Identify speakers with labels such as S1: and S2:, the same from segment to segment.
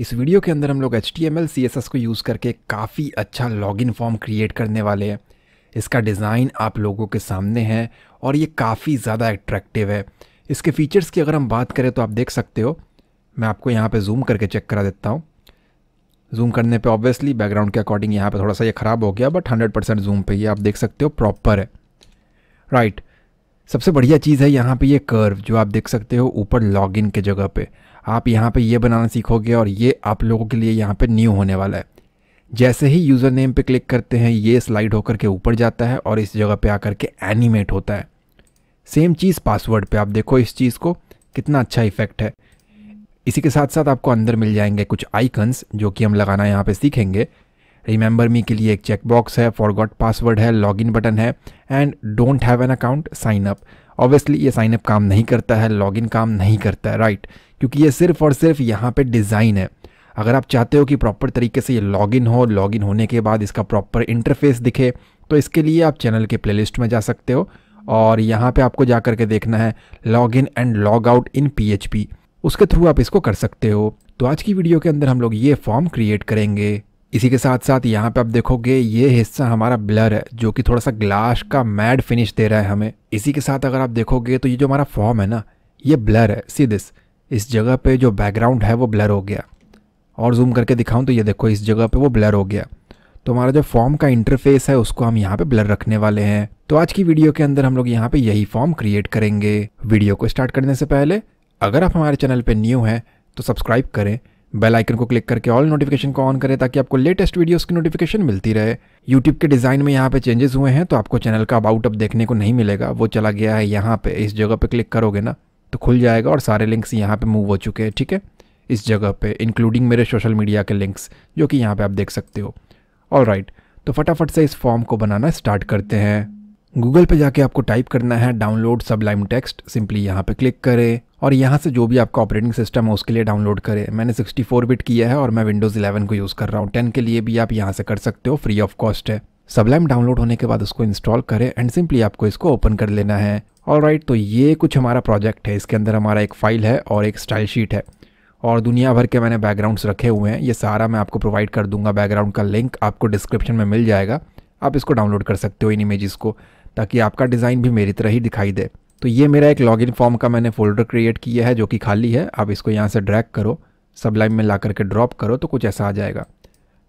S1: इस वीडियो के अंदर हम लोग एच टी को यूज़ करके काफ़ी अच्छा लॉगिन फॉर्म क्रिएट करने वाले हैं इसका डिज़ाइन आप लोगों के सामने है और ये काफ़ी ज़्यादा एट्रैक्टिव है इसके फ़ीचर्स की अगर हम बात करें तो आप देख सकते हो मैं आपको यहाँ पे जूम करके चेक करा देता हूँ जूम करने पे ऑब्वियसली बैकग्राउंड के अकॉर्डिंग यहाँ पे थोड़ा सा ये ख़राब हो गया बट 100 परसेंट जूम पर ये आप देख सकते हो प्रॉपर है राइट right. सबसे बढ़िया चीज़ है यहाँ पे ये कर्व जो आप देख सकते हो ऊपर लॉगिन के जगह पे आप यहाँ पे ये बनाना सीखोगे और ये आप लोगों के लिए यहाँ पे न्यू होने वाला है जैसे ही यूज़र नेम पे क्लिक करते हैं ये स्लाइड होकर के ऊपर जाता है और इस जगह पे आकर के एनिमेट होता है सेम चीज़ पासवर्ड पे आप देखो इस चीज़ को कितना अच्छा इफेक्ट है इसी के साथ साथ आपको अंदर मिल जाएंगे कुछ आइकन्स जो कि हम लगाना यहाँ पे सीखेंगे रिमेंबर मी के लिए एक चेकबॉक्स है फॉरगॉट पासवर्ड है लॉग बटन है and don't have an account sign up obviously ये साइनअप काम नहीं करता है लॉगिन काम नहीं करता है राइट क्योंकि ये सिर्फ और सिर्फ यहाँ पे डिज़ाइन है अगर आप चाहते हो कि प्रॉपर तरीके से ये लॉगिन हो लॉगिन होने के बाद इसका प्रॉपर इंटरफेस दिखे तो इसके लिए आप चैनल के प्ले में जा सकते हो और यहाँ पे आपको जा करके देखना है log in and log out इन पी उसके थ्रू आप इसको कर सकते हो तो आज की वीडियो के अंदर हम लोग ये फॉर्म क्रिएट करेंगे इसी के साथ साथ यहाँ पे आप देखोगे ये हिस्सा हमारा ब्लर है जो कि थोड़ा सा ग्लास का मैड फिनिश दे रहा है हमें इसी के साथ अगर आप देखोगे तो ये जो हमारा फॉर्म है ना ये ब्लर है सी दिस इस जगह पे जो बैकग्राउंड है वो ब्लर हो गया और जूम करके दिखाऊं तो ये देखो इस जगह पे वो ब्लर हो गया तो हमारा जो फॉर्म का इंटरफेस है उसको हम यहाँ पे ब्लर रखने वाले हैं तो आज की वीडियो के अंदर हम लोग यहाँ पे यही फॉर्म क्रिएट करेंगे वीडियो को स्टार्ट करने से पहले अगर आप हमारे चैनल पर न्यू हैं तो सब्सक्राइब करें बेल आइकन को क्लिक करके ऑल नोटिफिकेशन को ऑन करें ताकि आपको लेटेस्ट वीडियोस की नोटिफिकेशन मिलती रहे यूट्यूब के डिज़ाइन में यहाँ पे चेंजेस हुए हैं तो आपको चैनल का अबाउट अब देखने को नहीं मिलेगा वो चला गया है यहाँ पे इस जगह पे क्लिक करोगे ना तो खुल जाएगा और सारे लिंक्स यहाँ पे मूव हो चुके हैं ठीक है इस जगह पे इंक्लूडिंग मेरे सोशल मीडिया के लिंक्स जो कि यहाँ पे आप देख सकते हो ऑल right, तो फटाफट से इस फॉर्म को बनाना स्टार्ट करते हैं गूगल पे जाके आपको टाइप करना है डाउनलोड सब लाइम टेक्स्ट सिंपली यहाँ पे क्लिक करें और यहाँ से जो भी आपका ऑपरेटिंग सिस्टम है उसके लिए डाउनलोड करें मैंने 64 बिट किया है और मैं विंडोज़ 11 को यूज़ कर रहा हूँ 10 के लिए भी आप यहाँ से कर सकते हो फ्री ऑफ कॉस्ट है सबलाइम डाउनलोड होने के बाद उसको इंस्टॉल करें एंड सिंपली आपको इसको ओपन कर लेना है और राइट तो ये कुछ हमारा प्रोजेक्ट है इसके अंदर हमारा एक फ़ाइल है और एक स्टाइल शीट है और दुनिया भर के मैंने बैकग्राउंड्स रखे हुए हैं ये सारा मैं आपको प्रोवाइड कर दूंगा बैकग्राउंड का लिंक आपको डिस्क्रिप्शन में मिल जाएगा आप इसको डाउनलोड कर सकते हो इन इमेजेस को ताकि आपका डिज़ाइन भी मेरी तरह ही दिखाई दे तो ये मेरा एक लॉगिन फॉर्म का मैंने फोल्डर क्रिएट किया है जो कि खाली है आप इसको यहाँ से ड्रैग करो सबलाइन में ला करके ड्रॉप करो तो कुछ ऐसा आ जाएगा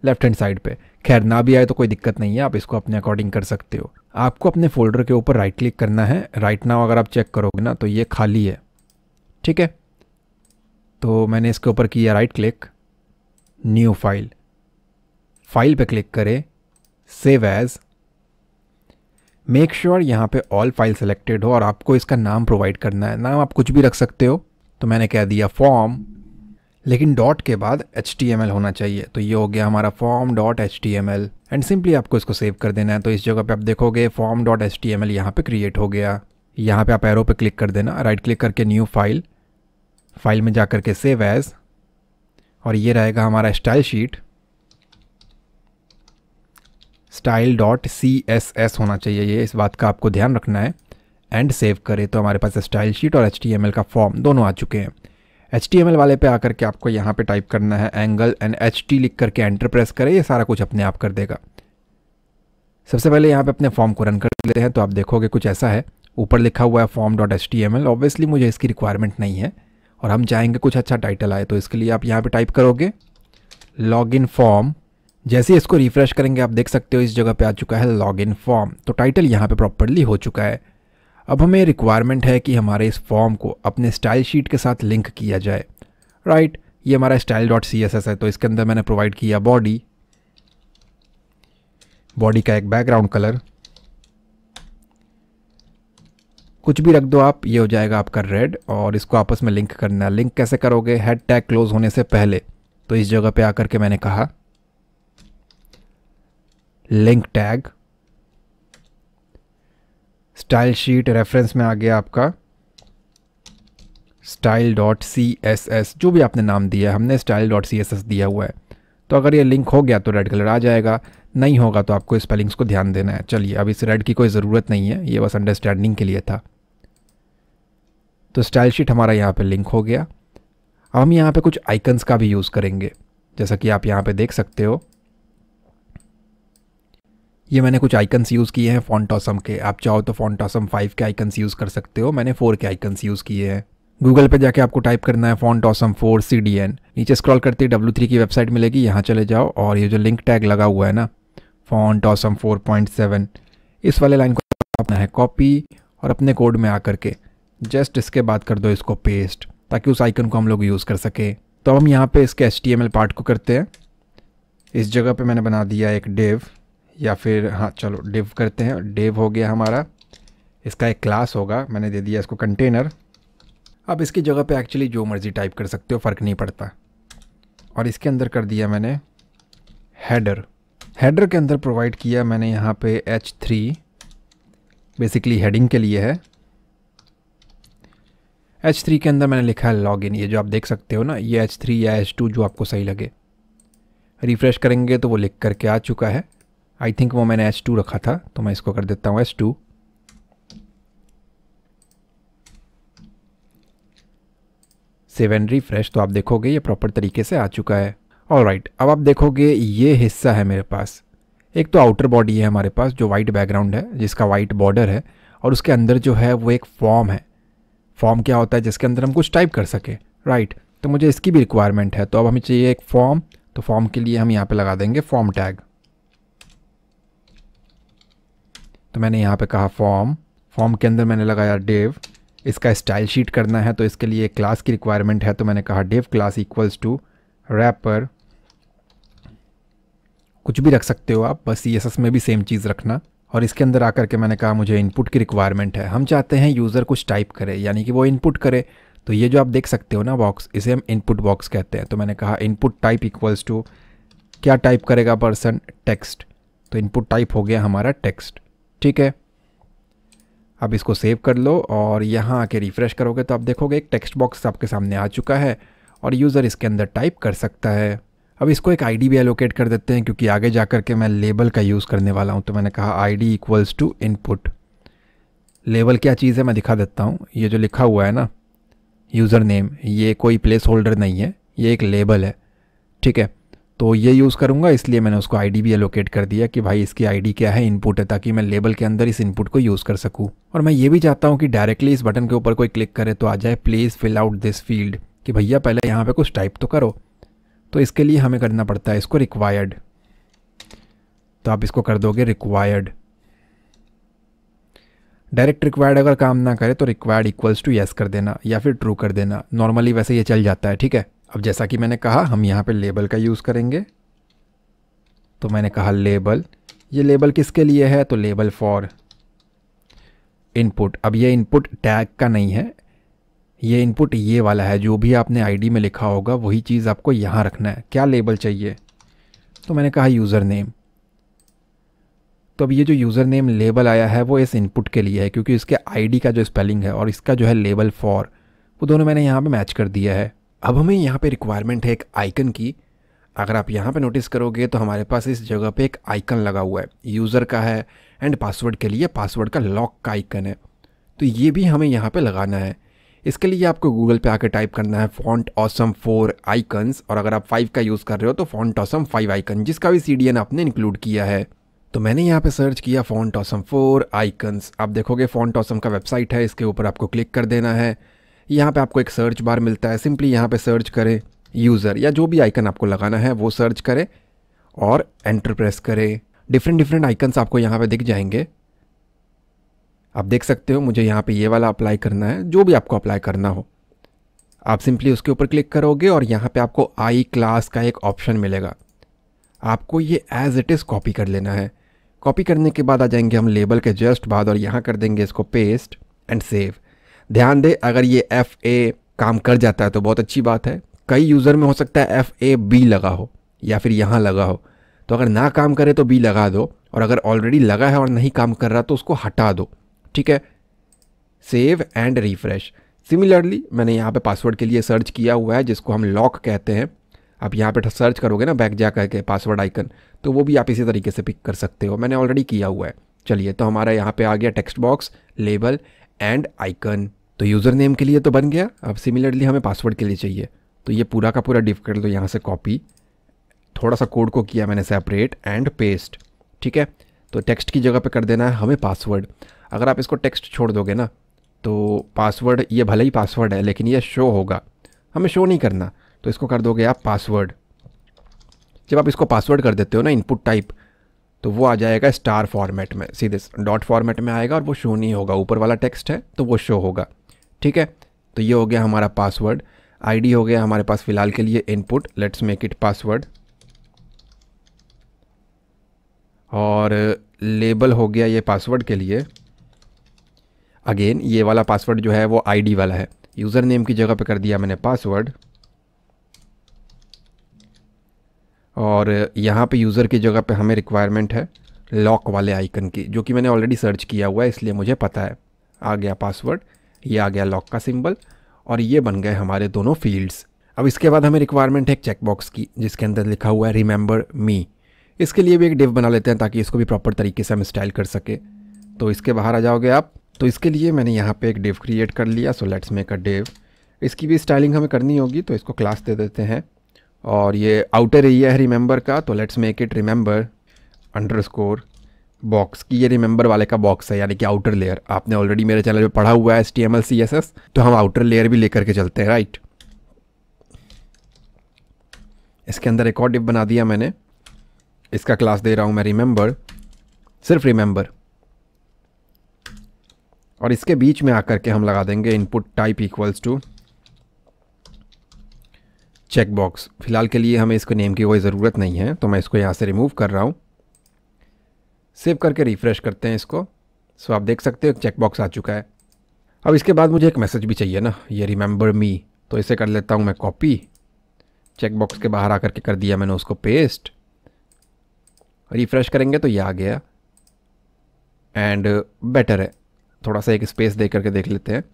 S1: लेफ्ट हैंड साइड पे खैर ना भी आए तो कोई दिक्कत नहीं है आप इसको अपने अकॉर्डिंग कर सकते हो आपको अपने फोल्डर के ऊपर राइट क्लिक करना है राइट नाउ अगर आप चेक करोगे ना तो ये खाली है ठीक है तो मैंने इसके ऊपर किया right click new file file पे क्लिक करें save as make sure sure यहाँ पे ऑल फाइल सेलेक्टेड हो और आपको इसका नाम प्रोवाइड करना है नाम आप कुछ भी रख सकते हो तो मैंने कह दिया फॉर्म लेकिन डॉट के बाद एच होना चाहिए तो ये हो गया हमारा form dot h and simply आपको इसको सेव कर देना है तो इस जगह पे आप देखोगे फॉर्म डॉट एच टी यहाँ पर क्रिएट हो गया यहाँ पे आप एरो पे क्लिक कर देना राइट क्लिक करके न्यू फाइल फाइल में जा करके सेव एज़ और ये रहेगा हमारा style sheet style dot C S S होना चाहिए ये इस बात का आपको ध्यान रखना है एंड सेव करें तो हमारे पास स्टाइल शीट और एच का फॉर्म दोनों आ चुके हैं एच वाले पे आकर के आपको यहाँ पे टाइप करना है एंगल एंड एच लिख करके एंटर प्रेस करें ये सारा कुछ अपने आप कर देगा सबसे पहले यहाँ पे अपने फॉर्म को रन कर लेते हैं तो आप देखोगे कुछ ऐसा है ऊपर लिखा हुआ है form dot H T M L obviously मुझे इसकी रिक्वायरमेंट नहीं है और हम चाहेंगे कुछ अच्छा टाइटल आए तो इसके लिए आप यहाँ पर टाइप करोगे लॉग इन फॉर्म जैसे इसको रिफ्रेश करेंगे आप देख सकते हो इस जगह पे आ चुका है लॉग इन फॉर्म तो टाइटल यहाँ पे प्रॉपरली हो चुका है अब हमें रिक्वायरमेंट है कि हमारे इस फॉर्म को अपने स्टाइल शीट के साथ लिंक किया जाए राइट right, ये हमारा style dot C S S है तो इसके अंदर मैंने प्रोवाइड किया बॉडी बॉडी का एक बैकग्राउंड कलर कुछ भी रख दो आप ये हो जाएगा आपका रेड और इसको आपस में लिंक करना है लिंक कैसे करोगे हेड टैग क्लोज होने से पहले तो इस जगह पे आकर के मैंने कहा link tag style sheet reference में आ गया आपका style dot C S S जो भी आपने नाम दिया है हमने style dot C S S दिया हुआ है तो अगर ये लिंक हो गया तो रेड कलर आ जाएगा नहीं होगा तो आपको स्पेलिंग्स को ध्यान देना है चलिए अब इस रेड की कोई ज़रूरत नहीं है ये बस अंडरस्टैंडिंग के लिए था तो स्टाइल शीट हमारा यहाँ पे लिंक हो गया अब हम यहाँ पे कुछ आइकन्स का भी यूज़ करेंगे जैसा कि आप यहाँ पे देख सकते हो ये मैंने कुछ आइकन्स यूज़ किए हैं फॉन्टॉसम के आप चाहो तो फॉन्टॉसम फाइव के आइकन्स यूज़ कर सकते हो मैंने फोर के आइकन्स यूज़ किए हैं गूगल पे जाके आपको टाइप करना है font awesome four C D N नीचे स्क्रॉल करते ही डब्ल्यू थ्री की वेबसाइट मिलेगी यहाँ चले जाओ और ये जो लिंक टैग लगा हुआ है ना font awesome four point seven इस वाले लाइन को अपना है कॉपी और अपने कोड में आ करके जस्ट इसके बाद कर दो इसको पेस्ट ताकि उस आइकन को हम लोग यूज़ कर सकें तो हम यहाँ पर इसके एच पार्ट को करते हैं इस जगह पर मैंने बना दिया एक डेव या फिर हाँ चलो डिव करते हैं डिव हो गया हमारा इसका एक क्लास होगा मैंने दे दिया इसको कंटेनर अब इसकी जगह पे एक्चुअली जो मर्ज़ी टाइप कर सकते हो फ़र्क नहीं पड़ता और इसके अंदर कर दिया मैंने हेडर हेडर के अंदर प्रोवाइड किया मैंने यहाँ पे एच थ्री बेसिकली हेडिंग के लिए है एच थ्री के अंदर मैंने लिखा है लॉग इन ये जो आप देख सकते हो ना ये एच थ्री या एच टू जो आपको सही लगे रिफ़्रेश करेंगे तो वो लिख करके आ चुका है आई थिंक वो मैंने एच टू रखा था तो मैं इसको कर देता हूँ h two save and refresh तो आप देखोगे ये प्रॉपर तरीके से आ चुका है और राइट right, अब आप देखोगे ये हिस्सा है मेरे पास एक तो आउटर बॉडी है हमारे पास जो वाइट बैकग्राउंड है जिसका वाइट बॉर्डर है और उसके अंदर जो है वो एक फॉर्म है फॉर्म क्या होता है जिसके अंदर हम कुछ टाइप कर सकें राइट right, तो मुझे इसकी भी रिक्वायरमेंट है तो अब हमें चाहिए एक फॉर्म तो फॉर्म के लिए हम यहाँ पे लगा देंगे फॉर्म टैग तो मैंने यहाँ पे कहा फॉर्म फॉर्म के अंदर मैंने लगाया डेव इसका स्टाइल शीट करना है तो इसके लिए क्लास की रिक्वायरमेंट है तो मैंने कहा div class equals to wrapper कुछ भी रख सकते हो आप बस ई में भी सेम चीज़ रखना और इसके अंदर आकर के मैंने कहा मुझे इनपुट की रिक्वायरमेंट है हम चाहते हैं यूज़र कुछ टाइप करे यानी कि वो इनपुट करे तो ये जो आप देख सकते हो ना बॉक्स इसे हम इनपुट बॉक्स कहते हैं तो मैंने कहा इनपुट टाइप इक्वल्स टू क्या टाइप करेगा पर्सन टेक्स्ट तो इनपुट टाइप हो गया हमारा टेक्स्ट ठीक है अब इसको सेव कर लो और यहाँ आके रिफ़्रेश करोगे तो आप देखोगे एक टेक्स्ट बॉक्स आपके सामने आ चुका है और यूज़र इसके अंदर टाइप कर सकता है अब इसको एक आईडी भी एलोकेट कर देते हैं क्योंकि आगे जा कर के मैं लेबल का यूज़ करने वाला हूँ तो मैंने कहा ID equals to input label क्या चीज़ है मैं दिखा देता हूँ ये जो लिखा हुआ है ना यूज़र नेम ये कोई प्लेस होल्डर नहीं है ये एक लेबल है ठीक है तो ये यूज़ करूँगा इसलिए मैंने उसको आईडी भी एलोकेट कर दिया कि भाई इसकी आईडी क्या है इनपुट है ताकि मैं लेबल के अंदर इस इनपुट को यूज़ कर सकूँ और मैं ये भी चाहता हूँ कि डायरेक्टली इस बटन के ऊपर कोई क्लिक करे तो आ जाए please fill out this field कि भैया पहले यहाँ पर कुछ टाइप तो करो तो इसके लिए हमें करना पड़ता है इसको रिक्वायर्ड तो आप इसको कर दोगे रिक्वायर्ड डायरेक्ट रिक्वायर्ड अगर काम ना करे तो रिक्वायर्ड इक्वल्स टू येस कर देना या फिर ट्रू कर देना नॉर्मली वैसे ये चल जाता है ठीक है अब जैसा कि मैंने कहा हम यहाँ पे लेबल का यूज़ करेंगे तो मैंने कहा लेबल ये लेबल किसके लिए है तो लेबल फॉर इनपुट अब ये इनपुट टैग का नहीं है ये इनपुट ये वाला है जो भी आपने आईडी में लिखा होगा वही चीज़ आपको यहाँ रखना है क्या लेबल चाहिए तो मैंने कहा यूज़र नेम तो अब ये जो यूज़र नेम लेबल आया है वो इस इनपुट के लिए है क्योंकि इसके आईडी का जो स्पेलिंग है और इसका जो है लेबल फॉर वो दोनों मैंने यहाँ पे मैच कर दिया है अब हमें यहाँ पे रिक्वायरमेंट है एक आइकन की अगर आप यहाँ पे नोटिस करोगे तो हमारे पास इस जगह पे एक आइकन लगा हुआ है यूज़र का है एंड पासवर्ड के लिए पासवर्ड का लॉक का आइकन है तो ये भी हमें यहाँ पे लगाना है इसके लिए आपको गूगल पे आकर टाइप करना है फॉन्ट ऑसम फोर आइकन्स और अगर आप फाइव का यूज़ कर रहे हो तो फॉन्ट ऑसम फाइव आइकन जिसका भी सी आपने इंक्लूड किया है तो मैंने यहाँ पे सर्च किया फॉन्ट ऑसम फोर आइकन्स आप देखोगे फॉन्ट ऑसम का वेबसाइट है इसके ऊपर आपको क्लिक कर देना है यहाँ पे आपको एक सर्च बार मिलता है सिंपली यहाँ पे सर्च करें यूज़र या जो भी आइकन आपको लगाना है वो सर्च करें और एंटर प्रेस करें डिफरेंट डिफरेंट आइकन्स आपको यहाँ पे दिख जाएंगे आप देख सकते हो मुझे यहाँ पे ये वाला अप्लाई करना है जो भी आपको अप्लाई करना हो आप सिंपली उसके ऊपर क्लिक करोगे और यहाँ पर आपको आई क्लास का एक ऑप्शन मिलेगा आपको ये एज इट इज़ कॉपी कर लेना है कॉपी करने के बाद आ जाएंगे हम लेबल के जस्ट बाद और यहाँ कर देंगे इसको पेस्ट एंड सेव ध्यान दें अगर ये एफ़ ए काम कर जाता है तो बहुत अच्छी बात है कई यूज़र में हो सकता है एफ़ ए बी लगा हो या फिर यहाँ लगा हो तो अगर ना काम करे तो बी लगा दो और अगर ऑलरेडी लगा है और नहीं काम कर रहा तो उसको हटा दो ठीक है सेव एंड रिफ्रेश सिमिलरली मैंने यहाँ पे पासवर्ड के लिए सर्च किया हुआ है जिसको हम लॉक कहते हैं आप यहाँ पे सर्च करोगे ना बैक जा करके पासवर्ड आइकन तो वो भी आप इसी तरीके से पिक कर सकते हो मैंने ऑलरेडी किया हुआ है चलिए तो हमारा यहाँ पे आ गया text box label and icon तो यूज़र नेम के लिए तो बन गया अब सिमिलरली हमें पासवर्ड के लिए चाहिए तो ये पूरा का पूरा डिफ कर लो यहाँ से कॉपी थोड़ा सा कोड को किया मैंने सेपरेट एंड पेस्ट ठीक है तो टेक्स्ट की जगह पे कर देना है हमें पासवर्ड अगर आप इसको टेक्स्ट छोड़ दोगे ना तो पासवर्ड ये भले ही पासवर्ड है लेकिन ये शो होगा हमें शो नहीं करना तो इसको कर दोगे आप पासवर्ड जब आप इसको पासवर्ड कर देते हो ना इनपुट टाइप तो वो आ जाएगा स्टार फॉर्मेट में सीधे डॉट फॉर्मेट में आएगा और वो शो नहीं होगा ऊपर वाला टेक्स्ट है तो वो शो होगा ठीक है तो ये हो गया हमारा पासवर्ड आईडी हो गया हमारे पास फ़िलहाल के लिए input let's make it password और लेबल हो गया ये पासवर्ड के लिए अगेन ये वाला पासवर्ड जो है वो आईडी वाला है यूज़र नेम की जगह पे कर दिया मैंने पासवर्ड और यहाँ पे यूज़र की जगह पे हमें रिक्वायरमेंट है लॉक वाले आइकन की जो कि मैंने ऑलरेडी सर्च किया हुआ है इसलिए मुझे पता है आ गया पासवर्ड ये आ गया लॉक का सिंबल और ये बन गए हमारे दोनों फील्ड्स अब इसके बाद हमें रिक्वायरमेंट है एक चेकबॉक्स की जिसके अंदर लिखा हुआ है रिमेंबर मी इसके लिए भी एक डिव बना लेते हैं ताकि इसको भी प्रॉपर तरीके से हम स्टाइल कर सके तो इसके बाहर आ जाओगे आप तो इसके लिए मैंने यहाँ पे एक डिव क्रिएट कर लिया so let's make a div इसकी भी स्टाइलिंग हमें करनी होगी तो इसको क्लास दे देते हैं और ये आउटर एरिया है रिमेंबर का तो let's make it remember underscore box की ये रिमेंबर वाले का बॉक्स है यानी कि आउटर लेयर आपने ऑलरेडी मेरे चैनल पे पढ़ा हुआ है S T M L C S S तो हम आउटर लेयर भी लेकर के चलते हैं राइट इसके अंदर एक और डिप बना दिया मैंने इसका क्लास दे रहा हूँ मैं रिमेंबर सिर्फ रिमेंबर और इसके बीच में आकर के हम लगा देंगे input type equals to check box फिलहाल के लिए हमें इसको नेम की कोई ज़रूरत नहीं है तो मैं इसको यहाँ से रिमूव कर रहा हूँ सेव करके रिफ़्रेश करते हैं इसको सो आप देख सकते हो एक चेकबॉक्स आ चुका है अब इसके बाद मुझे एक मैसेज भी चाहिए ना ये रिमेंबर मी तो इसे कर लेता हूँ मैं कॉपी चेकबॉक्स के बाहर आकर के कर दिया मैंने उसको पेस्ट रिफ़्रेश करेंगे तो ये आ गया एंड बेटर है थोड़ा सा एक स्पेस दे करके देख लेते हैं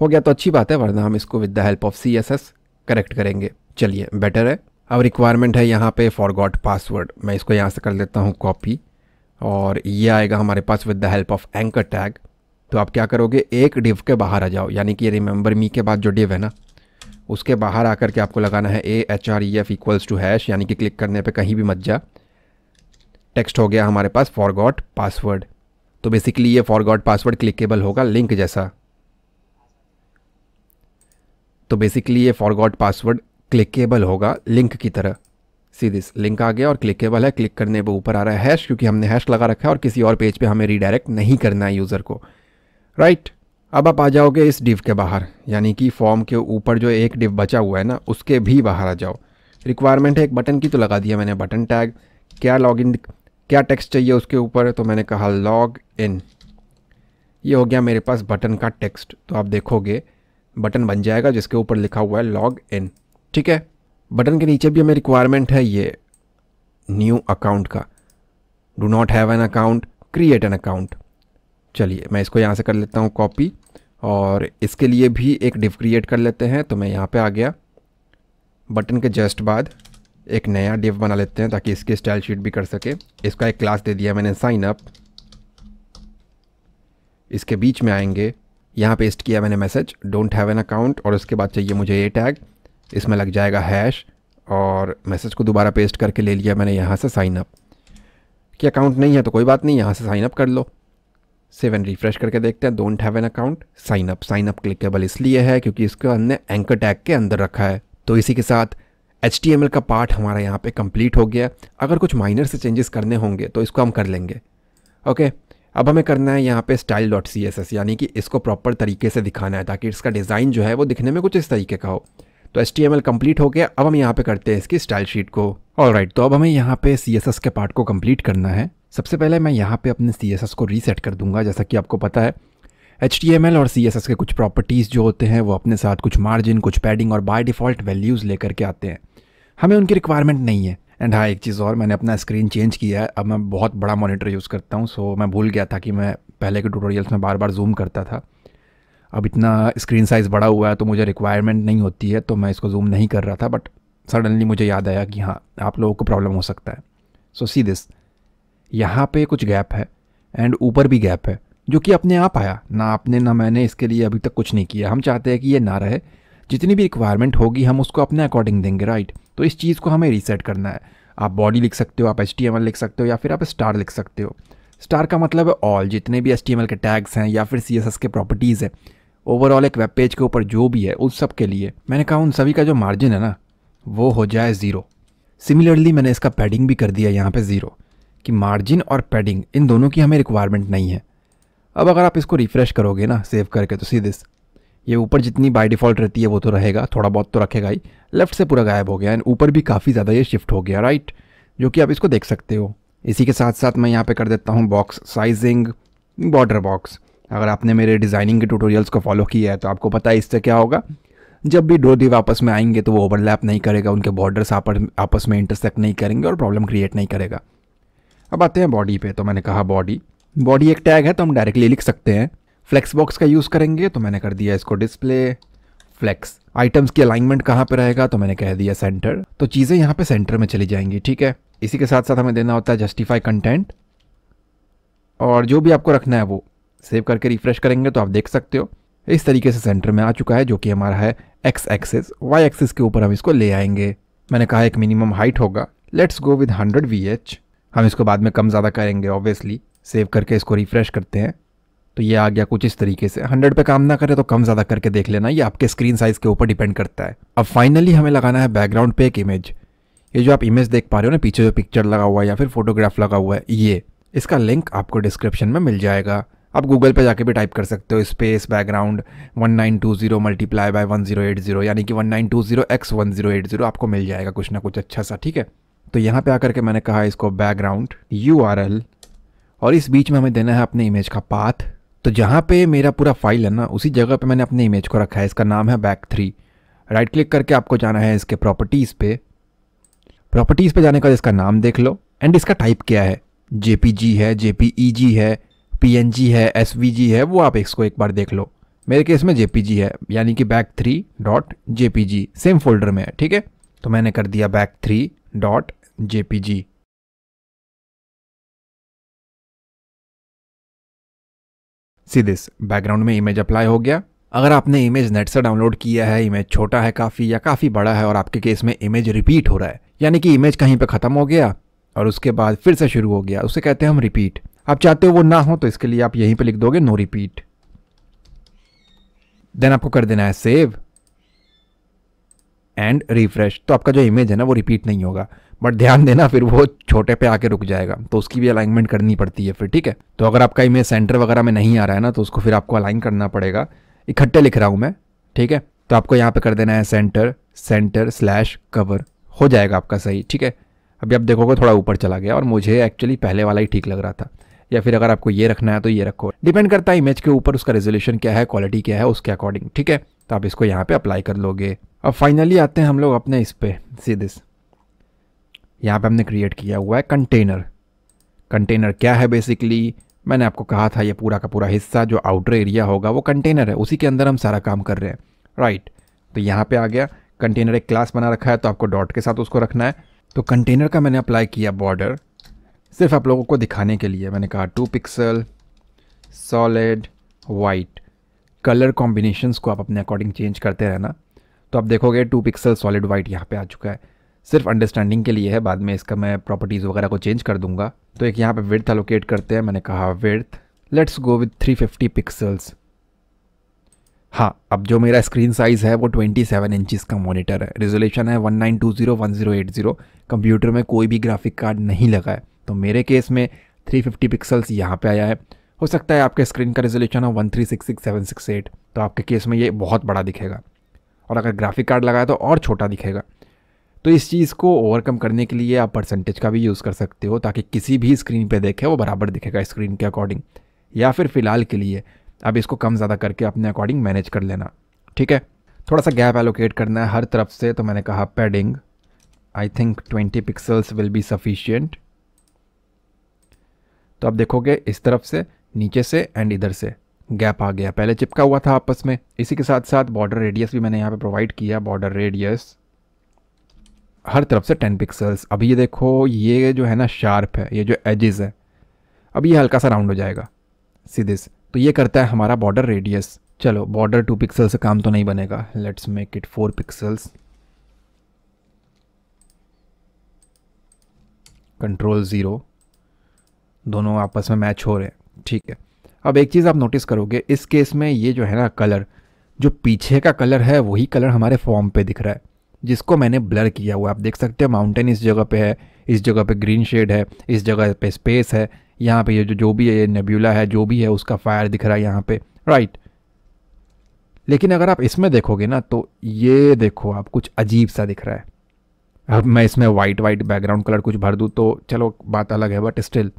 S1: हो गया तो अच्छी बात है वरना हम इसको with the help of C S S correct करेंगे चलिए बेटर है अब रिक्वायरमेंट है यहाँ पे फॉर गॉड पासवर्ड मैं इसको यहाँ से कर लेता हूँ कॉपी और ये आएगा हमारे पास with the help of anchor tag तो आप क्या करोगे एक डिव के बाहर आ जाओ यानी कि रिमेंबर मी के बाद जो डिव है ना उसके बाहर आकर के आपको लगाना है A H R E F equals to hash यानी कि क्लिक करने पे कहीं भी मत जा टेक्स्ट हो गया हमारे पास फॉरगॉट पासवर्ड तो बेसिकली ये फॉरगॉट पासवर्ड क्लिकेबल होगा लिंक जैसा तो बेसिकली ये फॉरगॉट पासवर्ड क्लिकेबल होगा लिंक की तरह सी दिस लिंक आ गया और क्लिकेबल है क्लिक करने पर ऊपर आ रहा है हैश क्योंकि हमने हैश लगा रखा है और किसी और पेज पे हमें रीडायरेक्ट नहीं करना है यूज़र को राइट अब आप आ जाओगे इस डिव के बाहर यानी कि फॉर्म के ऊपर जो एक डिव बचा हुआ है ना उसके भी बाहर आ जाओ रिक्वायरमेंट है एक बटन की तो लगा दिया मैंने बटन टैग क्या लॉगिन क्या टेक्स्ट चाहिए उसके ऊपर तो मैंने कहा लॉग इन ये हो गया मेरे पास बटन का टेक्स्ट तो आप देखोगे बटन बन जाएगा जिसके ऊपर लिखा हुआ है लॉग इन ठीक है बटन के नीचे भी हमें रिक्वायरमेंट है ये न्यू अकाउंट का do not have an account create an account चलिए मैं इसको यहाँ से कर लेता हूँ कॉपी और इसके लिए भी एक डिव क्रिएट कर लेते हैं तो मैं यहाँ पे आ गया बटन के जस्ट बाद एक नया डिव बना लेते हैं ताकि इसकी स्टाइल शीट भी कर सके इसका एक क्लास दे दिया मैंने साइनअप इसके बीच में आएंगे यहाँ पेस्ट किया मैंने message don't have an account और उसके बाद चाहिए मुझे ये टैग इसमें लग जाएगा हैश और मैसेज को दोबारा पेस्ट करके ले लिया मैंने यहाँ से साइन अप कि अकाउंट नहीं है तो कोई बात नहीं यहाँ से साइन अप कर लो सेवन रिफ्रेश करके देखते हैं don't have an account sign up sign up clickable इसलिए है क्योंकि इसको हमने एंकर टैग के अंदर रखा है तो इसी के साथ एच का पार्ट हमारा यहाँ पे कंप्लीट हो गया अगर कुछ माइनर से चेंजेस करने होंगे तो इसको हम कर लेंगे ओके अब हमें करना है यहाँ पे style dot C S S यानी कि इसको प्रॉपर तरीके से दिखाना है ताकि इसका डिज़ाइन जो है वो दिखने में कुछ इस तरीके का हो तो एच कंप्लीट हो गया अब हम यहाँ पे करते हैं इसकी स्टाइल शीट को ऑल राइट right, तो अब हमें यहाँ पे सी के पार्ट को कम्प्लीट करना है सबसे पहले मैं यहाँ पे अपने सी को रीसेट कर दूंगा जैसा कि आपको पता है एच और सी के कुछ प्रॉपर्टीज़ जो होते हैं वो अपने साथ कुछ मार्जिन कुछ पैडिंग और बाय डिफ़ॉल्ट वैल्यूज़ लेकर के आते हैं हमें उनकी रिक्वायरमेंट नहीं है एंड हाँ एक चीज़ और मैंने अपना स्क्रीन चेंज किया है अब मैं बहुत बड़ा मॉनिटर यूज़ करता हूँ सो मैं भूल गया था कि मैं पहले के ट्यूटोरियल्स में बार बार जूम करता था अब इतना स्क्रीन साइज़ बड़ा हुआ है तो मुझे रिक्वायरमेंट नहीं होती है तो मैं इसको जूम नहीं कर रहा था बट सडनली मुझे याद आया कि हाँ आप लोगों को प्रॉब्लम हो सकता है सो सी दिस यहाँ पे कुछ गैप है एंड ऊपर भी गैप है जो कि अपने आप आया ना आपने ना मैंने इसके लिए अभी तक कुछ नहीं किया हम चाहते हैं कि ये ना रहे जितनी भी रिक्वायरमेंट होगी हम उसको अपने अकॉर्डिंग देंगे राइट तो इस चीज़ को हमें रीसेट करना है आप बॉडी लिख सकते हो आप एच लिख सकते हो या फिर आप स्टार लिख सकते हो स्टार का मतलब है ऑल जितने भी एच के टैग्स हैं या फिर सी के प्रॉपर्टीज़ है ओवरऑल एक वेब पेज के ऊपर जो भी है उस सब के लिए मैंने कहा उन सभी का जो मार्जिन है ना वो हो जाए ज़ीरो सिमिलरली मैंने इसका पैडिंग भी कर दिया यहाँ पे ज़ीरो कि मार्जिन और पैडिंग इन दोनों की हमें रिक्वायरमेंट नहीं है अब अगर आप इसको रिफ़्रेश करोगे ना सेव करके तो सीधे ये ऊपर जितनी बाई डिफ़ॉल्ट रहती है वो तो रहेगा थोड़ा बहुत तो रखेगा ही लेफ़्ट से पूरा गायब हो गया एंड ऊपर भी काफ़ी ज़्यादा ये शिफ्ट हो गया राइट जो कि आप इसको देख सकते हो इसी के साथ साथ मैं यहाँ पे कर देता हूँ बॉक्स साइजिंग बॉर्डर बॉक्स अगर आपने मेरे डिज़ाइनिंग के ट्यूटोरियल्स को फॉलो किया है तो आपको पता है इससे क्या होगा जब भी डोदी आपस में आएंगे तो वो ओवरलैप नहीं करेगा उनके बॉर्डर्स आपस में इंटरसेक्ट नहीं करेंगे और प्रॉब्लम क्रिएट नहीं करेगा अब आते हैं बॉडी पे तो मैंने कहा बॉडी बॉडी एक टैग है तो हम डायरेक्टली लिख सकते हैं फ्लेक्स बॉक्स का यूज़ करेंगे तो मैंने कर दिया इसको डिस्प्ले फ्लेक्स आइटम्स की अलाइनमेंट कहाँ पर रहेगा तो मैंने कह दिया सेंटर तो चीज़ें यहाँ पर सेंटर में चली जाएंगी ठीक है इसी के साथ साथ हमें देना होता है जस्टिफाई कंटेंट और जो भी आपको रखना है वो सेव करके रिफ्रेश करेंगे तो आप देख सकते हो इस तरीके से सेंटर में आ चुका है जो कि हमारा है एक्स एक्सेस वाई एक्सेस के ऊपर हम इसको ले आएंगे मैंने कहा एक मिनिमम हाइट होगा let's go with hundred V H हम इसको बाद में कम ज़्यादा करेंगे ऑब्वियसली सेव करके इसको रिफ्रेश करते हैं तो ये आ गया कुछ इस तरीके से हंड्रेड पे काम ना करे तो कम ज़्यादा करके देख लेना ये आपके स्क्रीन साइज़ के ऊपर डिपेंड करता है अब फाइनली हमें लगाना है बैकग्राउंड पे एक इमेज ये जो आप इमेज देख पा रहे हो ना पीछे जो पिक्चर लगा हुआ है या फिर फोटोग्राफ लगा हुआ है ये इसका लिंक आपको डिस्क्रिप्शन में मिल जाएगा आप गूगल पे जाके भी टाइप कर सकते हो space background 1920 multiply by zero यानी कि 1920 एक्स जीरो आपको मिल जाएगा कुछ ना कुछ अच्छा सा ठीक है तो यहाँ पे आकर के मैंने कहा इसको बैकग्राउंड यू और इस बीच में हमें देना है अपने इमेज का पाथ तो जहाँ पे मेरा पूरा फाइल है ना उसी जगह पे मैंने अपने इमेज को रखा है इसका नाम है बैक थ्री राइट क्लिक करके आपको जाना है इसके प्रॉपर्टीज़ पे प्रॉपर्टीज़ पे जाने का इसका नाम देख लो एंड इसका टाइप क्या है जे है जे e है पी है एस है वो आप इसको एक बार देख लो मेरे केस में जी है यानी कि back three dot G same folder में है ठीक है तो मैंने कर दिया back three dot JPG see this background में इमेज अप्लाई हो गया अगर आपने इमेज नेट से डाउनलोड किया है इमेज छोटा है काफ़ी या काफ़ी बड़ा है और आपके केस में इमेज रिपीट हो रहा है यानी कि इमेज कहीं पे ख़त्म हो गया और उसके बाद फिर से शुरू हो गया उसे कहते हैं हम रिपीट आप चाहते हो वो ना हो तो इसके लिए आप यहीं पे लिख दोगे नो रिपीट देन आपको कर देना है सेव एंड रिफ्रेश तो आपका जो इमेज है ना वो रिपीट नहीं होगा बट ध्यान देना फिर वो छोटे पे आके रुक जाएगा तो उसकी भी अलाइनमेंट करनी पड़ती है फिर ठीक है तो अगर आपका इमेज सेंटर वगैरह में नहीं आ रहा है ना तो उसको फिर आपको अलाइन करना पड़ेगा इकट्ठे लिख रहा हूँ मैं ठीक है तो आपको यहाँ पे कर देना है सेंटर सेंटर स्लैश कवर हो जाएगा आपका सही ठीक है अभी आप देखोगे थोड़ा ऊपर चला गया और मुझे एक्चुअली पहले वाला ही ठीक लग रहा था या फिर अगर आपको ये रखना है तो ये रखो डिपेंड करता है इमेज के ऊपर उसका रेजोल्यूशन क्या है क्वालिटी क्या है उसके अकॉर्डिंग ठीक है तो आप इसको यहाँ पे अप्लाई कर लोगे अब फाइनली आते हैं हम लोग अपने इस पर सी दिस यहाँ पे हमने क्रिएट किया हुआ है कंटेनर कंटेनर क्या है बेसिकली मैंने आपको कहा था ये पूरा का पूरा हिस्सा जो आउटर एरिया होगा वो कंटेनर है उसी के अंदर हम सारा काम कर रहे हैं राइट right. तो यहाँ पे आ गया कंटेनर एक क्लास बना रखा है तो आपको डॉट के साथ उसको रखना है तो कंटेनर का मैंने अप्लाई किया बॉर्डर सिर्फ आप लोगों को दिखाने के लिए मैंने कहा two pixel solid white colour combinations को आप अपने अकॉर्डिंग चेंज करते रहना तो आप देखोगे टू पिक्सल सॉलिड वाइट यहाँ पे आ चुका है सिर्फ अंडरस्टैंडिंग के लिए है बाद में इसका मैं प्रॉपर्टीज़ वगैरह को चेंज कर दूंगा तो एक यहाँ पे विर्थ अलोकेट करते हैं मैंने कहा with let's go with 350 fifty pixels हाँ अब जो मेरा स्क्रीन साइज़ है वो 27 सेवन इंचज़ का मोनीटर है रिजोल्यूशन है एट जीरो कंप्यूटर में कोई भी ग्राफिक कार्ड नहीं लगा है तो मेरे केस में 350 पिक्सल्स यहाँ पर आया है हो सकता है आपके स्क्रीन का रेजोल्यूशन हो one three six six seven six eight तो आपके केस में ये बहुत बड़ा दिखेगा और अगर ग्राफिक कार्ड लगाया तो और छोटा दिखेगा तो इस चीज़ को ओवरकम करने के लिए आप परसेंटेज का भी यूज़ कर सकते हो ताकि किसी भी स्क्रीन पे देखे वो बराबर दिखेगा स्क्रीन के अकॉर्डिंग या फिर फ़िलहाल के लिए अब इसको कम ज़्यादा करके अपने अकॉर्डिंग मैनेज कर लेना ठीक है थोड़ा सा गैप एलोकेट करना है हर तरफ से तो मैंने कहा padding I think twenty pixels will be sufficient तो आप देखोगे इस तरफ से नीचे से एंड इधर से गैप आ गया पहले चिपका हुआ था आपस में इसी के साथ साथ बॉर्डर रेडियस भी मैंने यहाँ पे प्रोवाइड किया बॉर्डर रेडियस हर तरफ से टेन पिक्सल्स अभी ये देखो ये जो है ना शार्प है ये जो एजेस है अब ये हल्का सा राउंड हो जाएगा सीधे से तो ये करता है हमारा बॉर्डर रेडियस चलो बॉर्डर टू पिक्सल से काम तो नहीं बनेगा let's make it four pixels control zero दोनों आपस में मैच हो रहे हैं ठीक है अब एक चीज़ आप नोटिस करोगे इस केस में ये जो है ना कलर जो पीछे का कलर है वही कलर हमारे फॉर्म पे दिख रहा है जिसको मैंने ब्लर किया हुआ है आप देख सकते हैं माउंटेन इस जगह पे है इस जगह पे ग्रीन शेड है इस जगह पे स्पेस है यहाँ पे ये जो जो भी है ये नेब्यूला है जो भी है उसका फायर दिख रहा है यहाँ पे राइट लेकिन अगर आप इसमें देखोगे ना तो ये देखो आप कुछ अजीब सा दिख रहा है अब मैं इसमें वाइट वाइट बैकग्राउंड कलर कुछ भर दूँ तो चलो बात अलग है बट स्टिल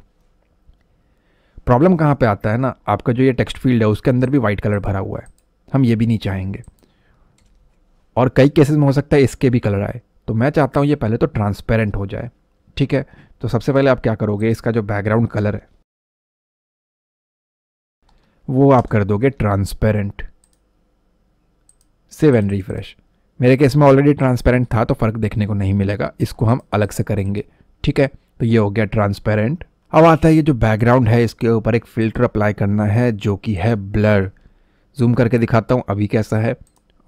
S1: प्रॉब्लम कहाँ पे आता है ना आपका जो ये टेक्स्ट फील्ड है उसके अंदर भी वाइट कलर भरा हुआ है हम ये भी नहीं चाहेंगे और कई केसेस में हो सकता है इसके भी कलर आए तो मैं चाहता हूँ ये पहले तो ट्रांसपेरेंट हो जाए ठीक है तो सबसे पहले आप क्या करोगे इसका जो बैकग्राउंड कलर है वो आप कर दोगे ट्रांसपेरेंट सेव एंड रिफ्रेश मेरे केस में ऑलरेडी ट्रांसपेरेंट था तो फ़र्क देखने को नहीं मिलेगा इसको हम अलग से करेंगे ठीक है तो ये हो गया ट्रांसपेरेंट अब आता है ये जो बैकग्राउंड है इसके ऊपर एक फ़िल्टर अप्लाई करना है जो कि है ब्लर जूम करके दिखाता हूँ अभी कैसा है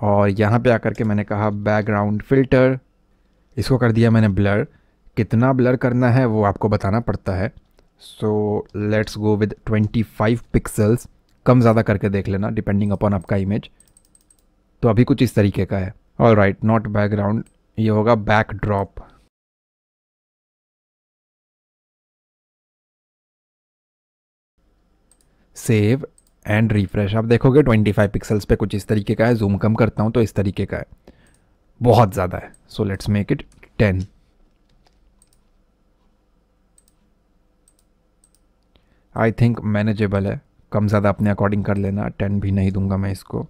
S1: और यहाँ पे आकर के मैंने कहा बैकग्राउंड फ़िल्टर इसको कर दिया मैंने ब्लर कितना ब्लर करना है वो आपको बताना पड़ता है so let's go with 25 pixels कम ज़्यादा करके देख लेना डिपेंडिंग अपॉन आपका इमेज तो अभी कुछ इस तरीके का है और राइट नॉट बैकग्राउंड ये होगा backdrop save and refresh आप देखोगे 25 पिक्सल्स पे कुछ इस तरीके का है जूम कम करता हूँ तो इस तरीके का है बहुत ज़्यादा है so let's make it 10 I think manageable है कम ज़्यादा अपने अकॉर्डिंग कर लेना 10 भी नहीं दूंगा मैं इसको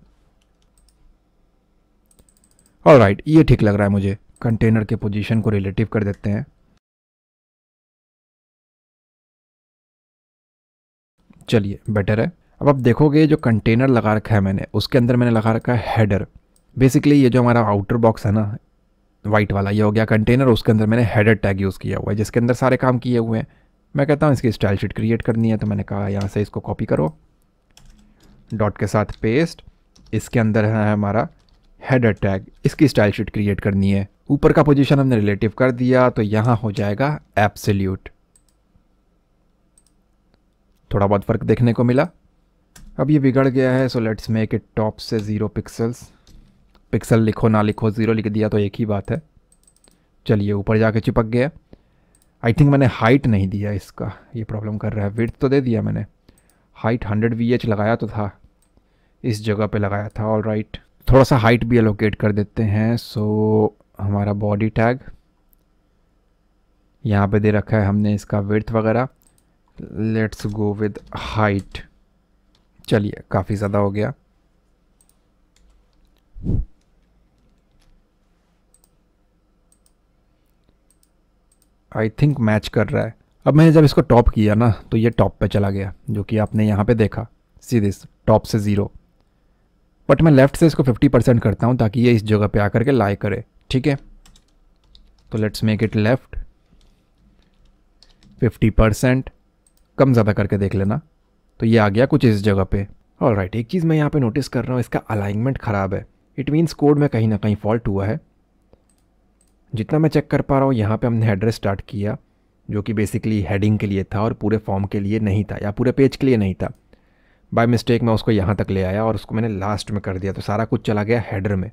S1: और राइट right, ये ठीक लग रहा है मुझे कंटेनर के पोजीशन को रिलेटिव कर देते हैं चलिए बेटर है अब आप देखोगे जो कंटेनर लगा रखा है मैंने उसके अंदर मैंने लगा रखा है हेडर बेसिकली ये जो हमारा आउटर बॉक्स है ना वाइट वाला ये हो गया कंटेनर उसके अंदर मैंने हेडर टैग यूज़ किया हुआ है जिसके अंदर सारे काम किए हुए हैं मैं कहता हूँ इसकी स्टाइल शीट क्रिएट करनी है तो मैंने कहा यहाँ से इसको कॉपी करो डॉट के साथ पेस्ट इसके अंदर है हमारा हेडर टैग इसकी स्टाइल शीट क्रिएट करनी है ऊपर का पोजीशन हमने रिलेटिव कर दिया तो यहाँ हो जाएगा एप्सल्यूट थोड़ा बहुत फ़र्क देखने को मिला अब ये बिगड़ गया है so let's make it top से ज़ीरो पिक्सल्स पिक्सल लिखो ना लिखो ज़ीरो लिख दिया तो एक ही बात है चलिए ऊपर जाके चिपक गया आई थिंक मैंने हाइट नहीं दिया इसका ये प्रॉब्लम कर रहा है विर्थ तो दे दिया मैंने हाइट हंड्रेड वी लगाया तो था इस जगह पे लगाया था ऑल राइट right. थोड़ा सा हाइट भी एलोकेट कर देते हैं सो हमारा बॉडी टैग यहाँ पे दे रखा है हमने इसका विर्थ वगैरह लेट्स गो विद हाइट चलिए काफ़ी ज़्यादा हो गया आई थिंक मैच कर रहा है अब मैंने जब इसको टॉप किया ना तो ये टॉप पे चला गया जो कि आपने यहाँ पे देखा सीधे टॉप से ज़ीरो बट मैं लेफ़्ट से इसको 50 परसेंट करता हूँ ताकि ये इस जगह पे आकर के लाइक करे ठीक है तो let's make it left 50 percent कम ज़्यादा करके देख लेना तो ये आ गया कुछ इस जगह पे और राइट एक चीज़ मैं यहाँ पे नोटिस कर रहा हूँ इसका अलाइनमेंट ख़राब है इट मीन्स कोड में कहीं ना कहीं फॉल्ट हुआ है जितना मैं चेक कर पा रहा हूँ यहाँ पे हमने एड्रेस स्टार्ट किया जो कि बेसिकली हेडिंग के लिए था और पूरे फॉर्म के लिए नहीं था या पूरे पेज के लिए नहीं था बाई मिस्टेक मैं उसको यहाँ तक ले आया और उसको मैंने लास्ट में कर दिया तो सारा कुछ चला गया हैडर में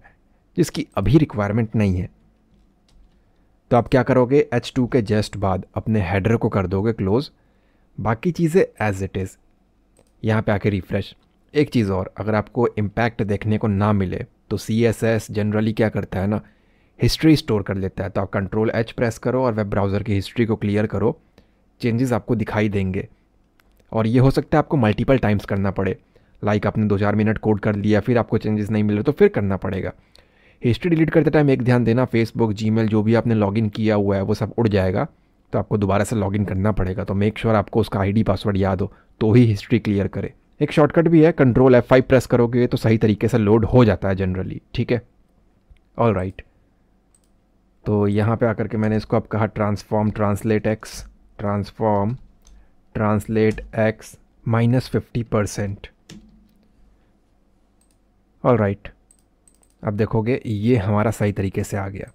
S1: जिसकी अभी रिक्वायरमेंट नहीं है तो आप क्या करोगे एच के जस्ट बाद अपने हेडर को कर दोगे क्लोज़ बाकी चीज़ें एज इट इज़ यहाँ पे आके रिफ़्रेश एक चीज़ और अगर आपको इम्पैक्ट देखने को ना मिले तो सी एस एस जनरली क्या करता है ना हिस्ट्री स्टोर कर लेता है तो आप कंट्रोल एच प्रेस करो और वेब ब्राउज़र की हिस्ट्री को क्लियर करो चेंजेस आपको दिखाई देंगे और ये हो सकता है आपको मल्टीपल टाइम्स करना पड़े लाइक आपने दो चार मिनट कोड कर लिया फिर आपको चेंजेस नहीं मिल रहे तो फिर करना पड़ेगा हिस्ट्री डिलीट करते टाइम एक ध्यान देना फेसबुक जी जो भी आपने लॉग किया हुआ है वो सब उड़ जाएगा तो आपको दोबारा से लॉगिन करना पड़ेगा तो मेक श्योर sure आपको उसका आईडी पासवर्ड याद हो तो ही हिस्ट्री क्लियर करे एक शॉर्टकट भी है कंट्रोल एफ फाइव प्रेस करोगे तो सही तरीके से लोड हो जाता है जनरली ठीक है ऑल राइट तो यहाँ पे आकर के मैंने इसको अब कहा transform translate X transform translate X minus fifty percent all right अब देखोगे ये हमारा सही तरीके से आ गया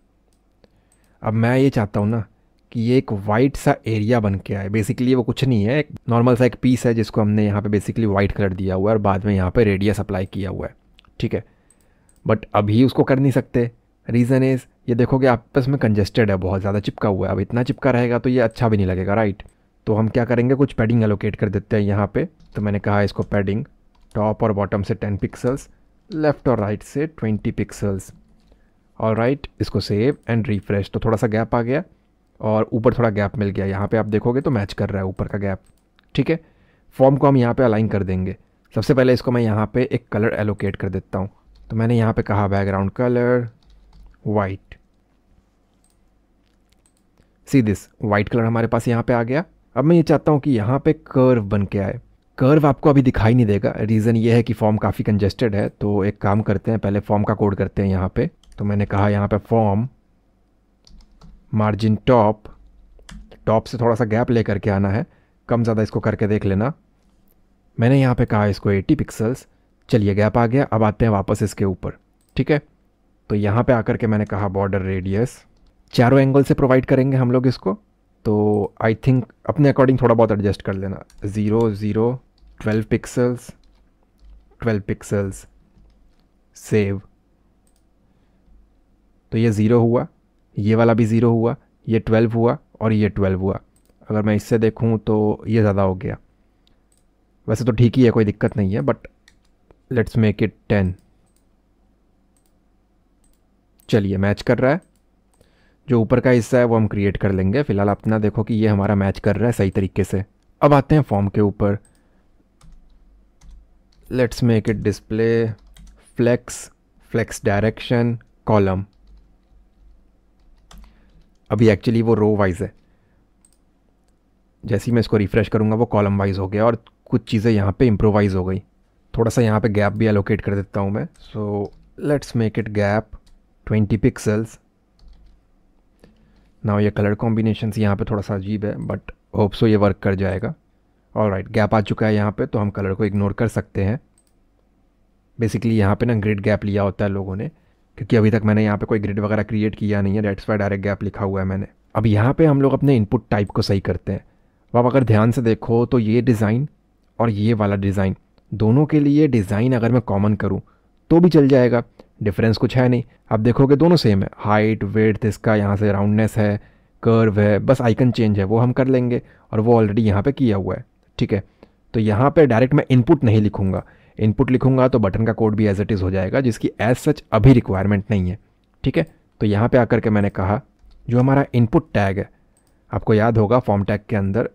S1: अब मैं ये चाहता हूँ ना कि ये एक वाइट सा एरिया बन के आए बेसिकली वो कुछ नहीं है एक नॉर्मल सा एक पीस है जिसको हमने यहाँ पे बेसिकली वाइट कलर दिया हुआ है और बाद में यहाँ पे रेडियस अप्लाई किया हुआ है ठीक है बट अभी उसको कर नहीं सकते रीज़न इज़ ये देखोगे आपस में कंजेस्टेड है बहुत ज़्यादा चिपका हुआ है अब इतना चिपका रहेगा तो ये अच्छा भी नहीं लगेगा राइट तो हम क्या करेंगे कुछ पैडिंग एलोकेट कर देते हैं यहाँ पर तो मैंने कहा इसको पैडिंग टॉप और बॉटम से टेन पिक्सल्स लेफ़्ट और राइट से ट्वेंटी पिक्सल्स और राइट इसको सेव एंड रिफ्रेश तो थोड़ा सा गैप आ गया और ऊपर थोड़ा गैप मिल गया यहाँ पे आप देखोगे तो मैच कर रहा है ऊपर का गैप ठीक है फॉर्म को हम यहाँ पे अलाइन कर देंगे सबसे पहले इसको मैं यहाँ पे एक कलर एलोकेट कर देता हूँ तो मैंने यहाँ पे कहा background colour white see this white colour हमारे पास यहाँ पे आ गया अब मैं ये चाहता हूँ कि यहाँ पे कर्व बन के आए कर्व आपको अभी दिखाई नहीं देगा रीज़न ये है कि फॉर्म काफ़ी कंजेस्टेड है तो एक काम करते हैं पहले फॉर्म का कोड करते हैं यहाँ पर तो मैंने कहा यहाँ पर फॉर्म मार्जिन टॉप टॉप से थोड़ा सा गैप ले करके आना है कम ज़्यादा इसको करके देख लेना मैंने यहाँ पे कहा इसको 80 पिक्सल्स चलिए गैप आ गया अब आते हैं वापस इसके ऊपर ठीक है तो यहाँ पे आकर के मैंने कहा बॉर्डर रेडियस चारों एंगल से प्रोवाइड करेंगे हम लोग इसको तो आई थिंक अपने अकॉर्डिंग थोड़ा बहुत एडजस्ट कर लेना zero zero twelve pixels twelve pixels save तो ये ज़ीरो हुआ ये वाला भी ज़ीरो हुआ ये ट्वेल्व हुआ और ये ट्वेल्व हुआ अगर मैं इससे देखूँ तो ये ज़्यादा हो गया वैसे तो ठीक ही है कोई दिक्कत नहीं है but let's make it ten चलिए मैच कर रहा है जो ऊपर का हिस्सा है वो हम क्रिएट कर लेंगे फ़िलहाल आप देखो कि ये हमारा मैच कर रहा है सही तरीके से अब आते हैं फॉर्म के ऊपर let's make it display flex flex direction column अभी एक्चुअली वो रो वाइज है जैसे ही मैं इसको रिफ़्रेश करूँगा वो कॉलम वाइज हो गया और कुछ चीज़ें यहाँ पे इम्प्रोवाइज़ हो गई थोड़ा सा यहाँ पे गैप भी एलोकेट कर देता हूँ मैं so let's make it gap 20 pixels ना ये कलर कॉम्बिनेशन यहाँ पे थोड़ा सा अजीब है बट होप सो ये वर्क कर जाएगा और राइट गैप आ चुका है यहाँ पे तो हम कलर को इग्नोर कर सकते हैं बेसिकली यहाँ पे ना ग्रिड गैप लिया होता है लोगों ने क्योंकि अभी तक मैंने यहाँ पे कोई ग्रिड वगैरह क्रिएट किया नहीं है डेट्स वाई डायरेक्ट गैप लिखा हुआ है मैंने अब यहाँ पे हम लोग अपने इनपुट टाइप को सही करते हैं अब अगर ध्यान से देखो तो ये डिज़ाइन और ये वाला डिज़ाइन दोनों के लिए डिज़ाइन अगर मैं कॉमन करूँ तो भी चल जाएगा डिफरेंस कुछ है नहीं अब देखोगे दोनों सेम है हाइट वेट इसका यहाँ से राउंडनेस है कर्व है बस आइकन चेंज है वो हम कर लेंगे और वो ऑलरेडी यहाँ पर किया हुआ है ठीक है तो यहाँ पर डायरेक्ट मैं इनपुट नहीं लिखूँगा इनपुट लिखूंगा तो बटन का कोड भी एज इट इज़ हो जाएगा जिसकी एज सच अभी रिक्वायरमेंट नहीं है ठीक है तो यहाँ पे आकर के मैंने कहा जो हमारा इनपुट टैग है आपको याद होगा फॉर्म टैग के अंदर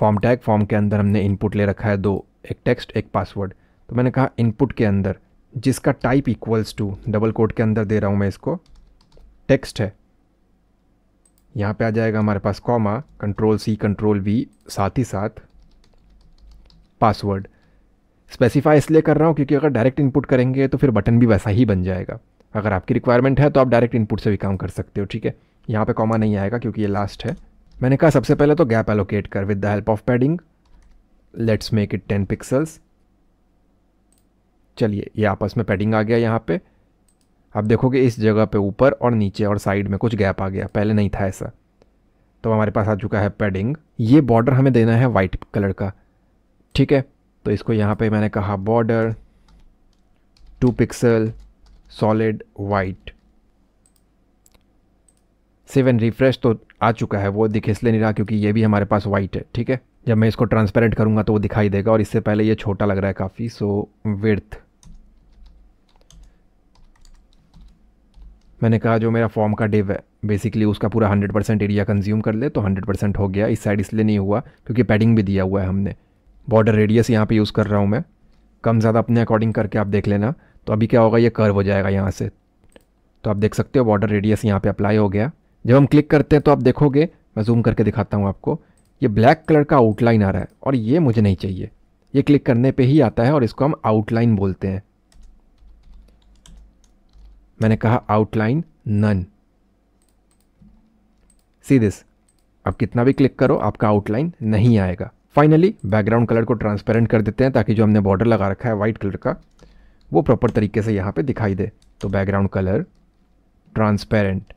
S1: फॉर्म टैग फॉर्म के अंदर हमने इनपुट ले रखा है दो एक टेक्स्ट एक पासवर्ड तो मैंने कहा इनपुट के अंदर जिसका type equals to double quote के अंदर दे रहा हूँ मैं इसको टेक्स्ट है यहाँ पे आ जाएगा हमारे पास comma control C control V साथ ही साथ पासवर्ड स्पेसिफाई इसलिए कर रहा हूँ क्योंकि अगर डायरेक्ट इनपुट करेंगे तो फिर बटन भी वैसा ही बन जाएगा अगर आपकी रिक्वायरमेंट है तो आप डायरेक्ट इनपुट से भी काम कर सकते हो ठीक है यहाँ पे कॉमा नहीं आएगा क्योंकि ये लास्ट है मैंने कहा सबसे पहले तो गैप एलोकेट कर with the help of padding let's make it ten pixels चलिए ये आपस में पैडिंग आ गया यहाँ पे आप देखोगे इस जगह पे ऊपर और नीचे और साइड में कुछ गैप आ गया पहले नहीं था ऐसा तो हमारे पास आ चुका है पैडिंग ये बॉर्डर हमें देना है वाइट कलर का ठीक है तो इसको यहाँ पे मैंने कहा border two pixel solid white seven refresh तो आ चुका है वो दिख इसलिए नहीं रहा क्योंकि ये भी हमारे पास वाइट है ठीक है जब मैं इसको ट्रांसपेरेंट करूँगा तो वो दिखाई देगा और इससे पहले ये छोटा लग रहा है काफ़ी सो विर्थ मैंने कहा जो मेरा फॉर्म का डिव है बेसिकली उसका पूरा 100% एरिया कंज्यूम कर ले तो 100% हो गया इस साइड इसलिए नहीं हुआ क्योंकि पैडिंग भी दिया हुआ है हमने बॉर्डर रेडियस यहाँ पे यूज़ कर रहा हूँ मैं कम ज़्यादा अपने अकॉर्डिंग करके आप देख लेना तो अभी क्या होगा ये कर्व हो जाएगा यहाँ से तो आप देख सकते हो बॉर्डर रेडियस यहाँ पे अप्लाई हो गया जब हम क्लिक करते हैं तो आप देखोगे मैं जूम करके दिखाता हूँ आपको ये ब्लैक कलर का आउटलाइन आ रहा है और ये मुझे नहीं चाहिए ये क्लिक करने पर ही आता है और इसको हम आउटलाइन बोलते हैं मैंने कहा आउटलाइन नन सी दिस आप कितना भी क्लिक करो आपका आउटलाइन नहीं आएगा फाइनली बैकग्राउंड कलर को ट्रांसपेरेंट कर देते हैं ताकि जो हमने बॉर्डर लगा रखा है वाइट कलर का वो प्रॉपर तरीके से यहाँ पे दिखाई दे तो बैकग्राउंड कलर ट्रांसपेरेंट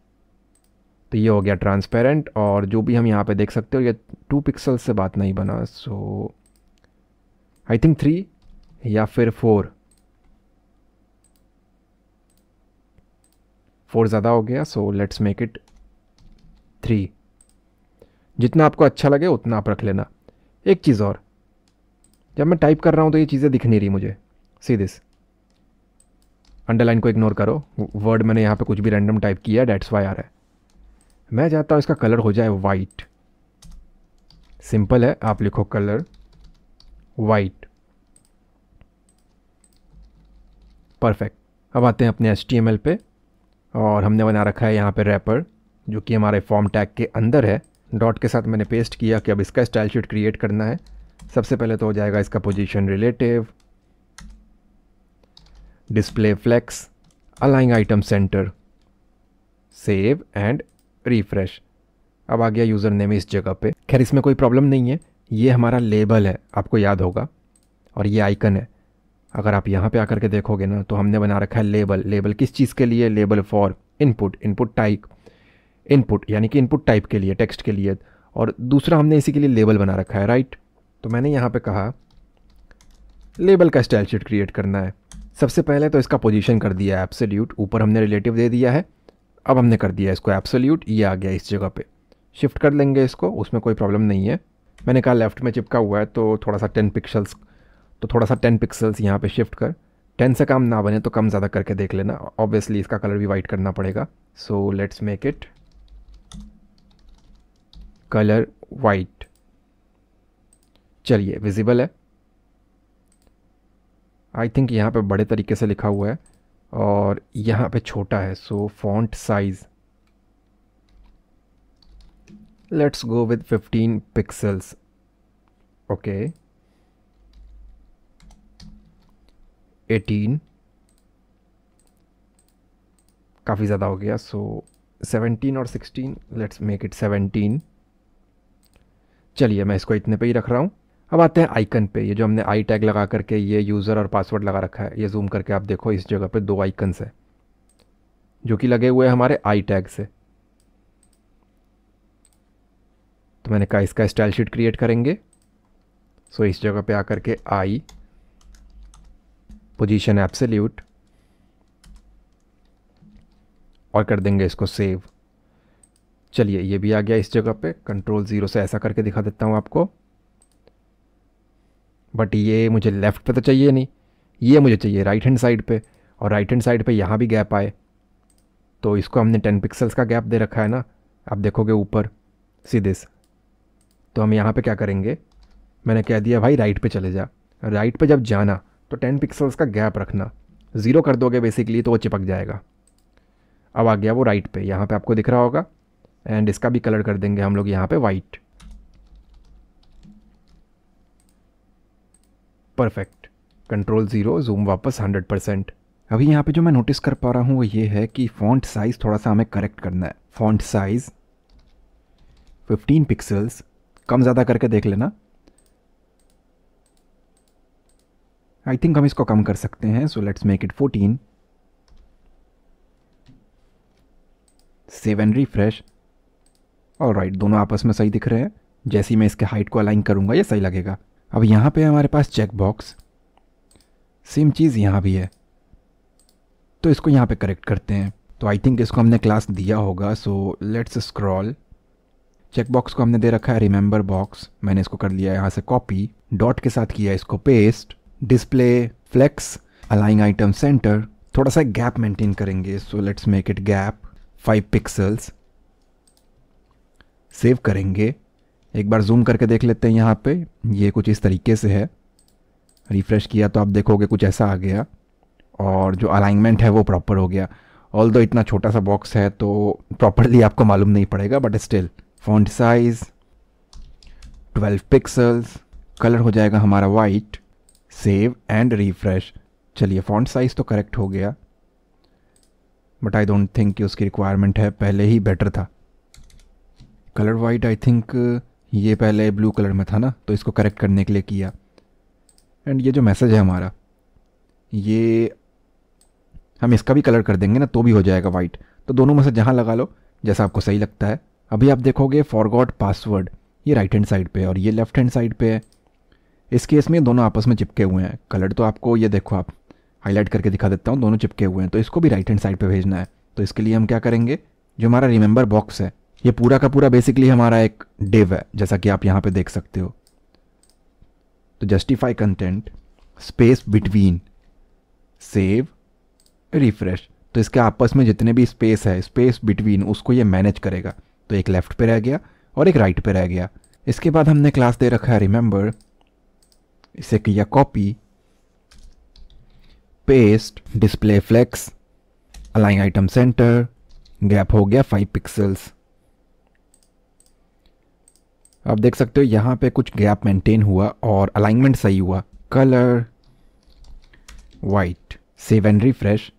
S1: तो ये हो गया ट्रांसपेरेंट और जो भी हम यहाँ पे देख सकते हो ये टू पिक्सल से बात नहीं बना सो आई थिंक थ्री या फिर फोर फोर ज़्यादा हो गया so let's make it three जितना आपको अच्छा लगे उतना आप रख लेना एक चीज़ और जब मैं टाइप कर रहा हूँ तो ये चीज़ें दिख नहीं रही मुझे सी दिस अंडरलाइन को इग्नोर करो वर्ड मैंने यहाँ पे कुछ भी रैंडम टाइप किया डेट्स वाई आ रहा है मैं चाहता हूँ इसका कलर हो जाए वाइट सिंपल है आप लिखो कलर वाइट परफेक्ट अब आते हैं अपने एस पे और हमने बना रखा है यहाँ पे रैपर जो कि हमारे फॉर्म टैग के अंदर है डॉट के साथ मैंने पेस्ट किया कि अब इसका स्टाइल शीट क्रिएट करना है सबसे पहले तो हो जाएगा इसका पोजीशन रिलेटिव डिस्प्ले फ्लेक्स अलाइंग item centre save and refresh अब आ गया यूज़र नेम इस जगह पे खैर इसमें कोई प्रॉब्लम नहीं है ये हमारा लेबल है आपको याद होगा और ये आइकन है अगर आप यहाँ पे आकर के देखोगे ना तो हमने बना रखा है लेबल लेबल किस चीज़ के लिए label for input input type input यानी कि इनपुट टाइप के लिए टेक्स्ट के लिए और दूसरा हमने इसी के लिए लेबल बना रखा है राइट तो मैंने यहाँ पे कहा लेबल का स्टाइल शीट क्रिएट करना है सबसे पहले तो इसका पोजीशन कर दिया है एप्सोल्यूट ऊपर हमने रिलेटिव दे दिया है अब हमने कर दिया इसको एप्सोल्यूट ये आ गया इस जगह पे शिफ्ट कर लेंगे इसको उसमें कोई प्रॉब्लम नहीं है मैंने कहा लेफ़्ट में चिपका हुआ है तो थोड़ा सा टेन पिक्सल्स तो थोड़ा सा टेन पिक्सल्स यहाँ पर शिफ्ट कर टेन से काम ना बने तो कम ज़्यादा करके देख लेना ऑब्वियसली इसका कलर भी वाइट करना पड़ेगा so let's make it colour white चलिए विजिबल है आई थिंक यहाँ पे बड़े तरीके से लिखा हुआ है और यहाँ पे छोटा है so font size let's go with 15 pixels okay 18 काफ़ी ज़्यादा हो गया सो so 17 और 16 लेट्स मेक इट चलिए मैं इसको इतने पे ही रख रहा हूँ अब आते हैं आइकन पे ये जो हमने आई टैग लगा करके ये यूज़र और पासवर्ड लगा रखा है ये जूम करके आप देखो इस जगह पे दो आइकन्स है जो कि लगे हुए हैं हमारे आई टैग से तो मैंने कहा इसका स्टाइल शीट क्रिएट करेंगे सो इस जगह पे आकर के आई पोजीशन एप्सल्यूट और कर देंगे इसको सेव चलिए ये भी आ गया इस जगह पे कंट्रोल ज़ीरो से ऐसा करके दिखा देता हूँ आपको बट ये मुझे लेफ़्ट पे तो चाहिए नहीं ये मुझे चाहिए राइट हैंड साइड पे और राइट हैंड साइड पे यहाँ भी गैप आए तो इसको हमने टेन पिक्सल्स का गैप दे रखा है ना आप देखोगे ऊपर सीधे से तो हम यहाँ पर क्या करेंगे मैंने कह दिया भाई राइट पर चले जा राइट पर जब जाना तो टेन पिक्सल्स का गैप रखना ज़ीरो कर दोगे बेसिकली तो वो चिपक जाएगा अब आ गया वो राइट पे यहाँ पे आपको दिख रहा होगा एंड इसका भी कलर कर देंगे हम लोग यहाँ पे white perfect control zero zoom वापस हंड्रेड परसेंट अभी यहाँ पे जो मैं नोटिस कर पा रहा हूँ वो ये है कि फॉन्ट साइज़ थोड़ा सा हमें करेक्ट करना है फॉन्ट साइज़ 15 पिक्सल्स कम ज़्यादा करके देख लेना आई थिंक हम इसको कम कर सकते हैं so let's make it 14 seven refresh और राइट दोनों आपस में सही दिख रहे हैं जैसे ही मैं इसके हाइट को अलाइन करूँगा ये सही लगेगा अब यहाँ पे हमारे पास चेक बॉक्स सेम चीज़ यहाँ भी है तो इसको यहाँ पे करेक्ट करते हैं तो आई थिंक इसको हमने क्लास दिया होगा so let's scroll check box को हमने दे रखा है रिमेंबर बॉक्स मैंने इसको कर लिया है यहाँ से कॉपी डॉट के साथ किया इसको पेस्ट डिस्प्ले फ्लेक्स अलाइंग आइटम सेंटर थोड़ा सा गैप मेंटेन करेंगे so let's make it gap five pixels save करेंगे एक बार जूम करके देख लेते हैं यहाँ पे ये कुछ इस तरीके से है रिफ़्रेश किया तो आप देखोगे कुछ ऐसा आ गया और जो अलाइनमेंट है वो प्रॉपर हो गया ऑल दो इतना छोटा सा बॉक्स है तो प्रॉपरली आपको मालूम नहीं पड़ेगा but still font size 12 pixels colour हो जाएगा हमारा वाइट सेव एंड रिफ्रेश चलिए फॉन्ट साइज़ तो करेक्ट हो गया बट आई डोंट थिंक कि उसकी रिक्वायरमेंट है पहले ही बेटर था कलर वाइट आई थिंक ये पहले ब्लू कलर में था ना तो इसको करेक्ट करने के लिए किया एंड ये जो मैसेज है हमारा ये हम इसका भी कलर कर देंगे ना तो भी हो जाएगा वाइट तो दोनों में से जहाँ लगा लो जैसा आपको सही लगता है अभी आप देखोगे फॉरगॉट पासवर्ड ये राइट हैंड साइड पे है और ये लेफ्ट हैंड साइड पे है इस केस में दोनों आपस में चिपके हुए हैं कलर तो आपको ये देखो आप हाईलाइट करके दिखा देता हूँ दोनों चिपके हुए हैं तो इसको भी राइट हैंड साइड पर भेजना है तो इसके लिए हम क्या करेंगे जो हमारा रिमेंबर बॉक्स है ये पूरा का पूरा बेसिकली हमारा एक डिव है जैसा कि आप यहाँ पे देख सकते हो तो justify content space between save refresh तो इसके आपस में जितने भी स्पेस है स्पेस बिटवीन उसको ये मैनेज करेगा तो एक लेफ्ट पे रह गया और एक राइट पे रह गया इसके बाद हमने क्लास दे रखा है रिमेंबर इसे किया copy paste display flex align item centre gap हो गया फाइव पिक्सल्स आप देख सकते हो यहाँ पे कुछ गैप मेंटेन हुआ और अलाइनमेंट सही हुआ colour white save and refresh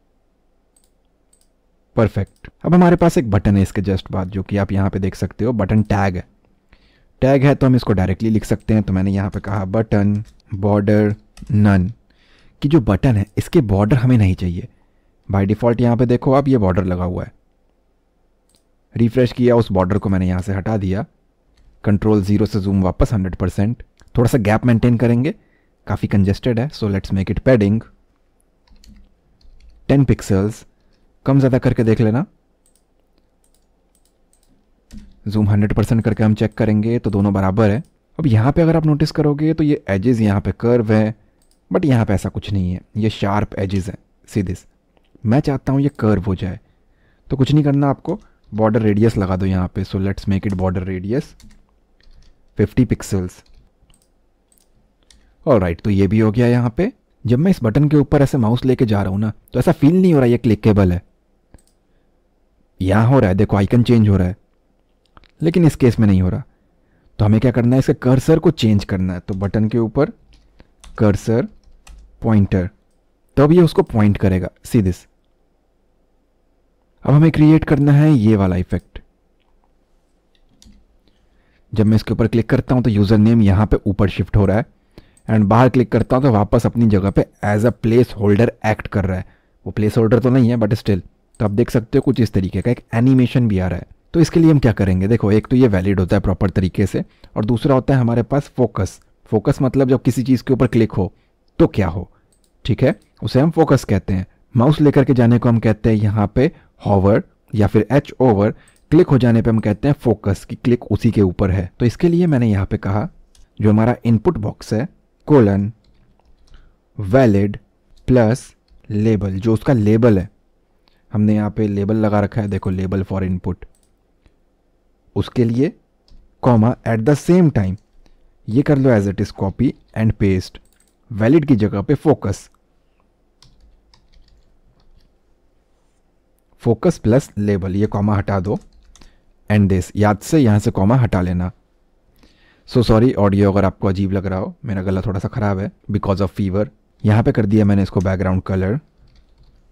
S1: perfect अब हमारे पास एक बटन है इसके जस्ट बाद जो कि आप यहाँ पे देख सकते हो बटन टैग है टैग है तो हम इसको डायरेक्टली लिख सकते हैं तो मैंने यहाँ पे कहा बटन बॉर्डर नन कि जो बटन है इसके बॉर्डर हमें नहीं चाहिए बाई डिफ़ॉल्ट यहाँ पे देखो आप ये बॉर्डर लगा हुआ है रिफ्रेश किया उस बॉर्डर को मैंने यहाँ से हटा दिया कंट्रोल जीरो से जूम वापस हंड्रेड परसेंट थोड़ा सा गैप मेंटेन करेंगे काफ़ी कंजेस्टेड है so let's make it padding ten pixels कम ज़्यादा करके देख लेना जूम हंड्रेड परसेंट करके हम चेक करेंगे तो दोनों बराबर है अब यहाँ पे अगर आप नोटिस करोगे तो ये एजेस यहाँ पे कर्व है बट यहाँ पे ऐसा कुछ नहीं है ये शार्प एजेस हैं सी दिस मैं चाहता हूँ ये कर्व हो जाए तो कुछ नहीं करना आपको बॉर्डर रेडियस लगा दो यहाँ पे so let's make it border radius fifty pixels और राइट तो ये भी हो गया यहाँ पे जब मैं इस बटन के ऊपर ऐसे माउस लेके जा रहा हूँ ना तो ऐसा फील नहीं हो रहा ये क्लिकेबल है यहाँ हो रहा है देखो आइकन चेंज हो रहा है लेकिन इस केस में नहीं हो रहा तो हमें क्या करना है इसका कर्सर को चेंज करना है तो बटन के ऊपर कर्सर पॉइंटर तब ये उसको पॉइंट करेगा सी दिस अब हमें क्रिएट करना है ये वाला इफेक्ट जब मैं इसके ऊपर क्लिक करता हूँ तो यूज़र नेम यहाँ पे ऊपर शिफ्ट हो रहा है एंड बाहर क्लिक करता हूँ तो वापस अपनी जगह पे as a placeholder act कर रहा है वो प्लेस होल्डर तो नहीं है बट स्टिल तो आप देख सकते हो कुछ इस तरीके का एक एनिमेशन भी आ रहा है तो इसके लिए हम क्या करेंगे देखो एक तो ये वैलिड होता है प्रॉपर तरीके से और दूसरा होता है हमारे पास फोकस फोकस मतलब जब किसी चीज़ के ऊपर क्लिक हो तो क्या हो ठीक है उसे हम फोकस कहते हैं माउस लेकर के जाने को हम कहते हैं यहाँ पे हॉवर या फिर एच ओवर क्लिक हो जाने पे हम कहते हैं फोकस कि क्लिक उसी के ऊपर है तो इसके लिए मैंने यहाँ पे कहा जो हमारा इनपुट बॉक्स है कोलन वैलिड प्लस लेबल जो उसका लेबल है हमने यहाँ पे लेबल लगा रखा है देखो लेबल फॉर इनपुट उसके लिए comma at the same time ये कर लो as it is copy and paste valid की जगह पे फोकस फोकस प्लस लेबल ये कॉमा हटा दो एंड दिस याद से यहाँ से कॉमा हटा लेना सो सॉरी ऑडियो अगर आपको अजीब लग रहा हो मेरा गला थोड़ा सा ख़राब है बिकॉज ऑफ फीवर यहाँ पे कर दिया मैंने इसको बैकग्राउंड कलर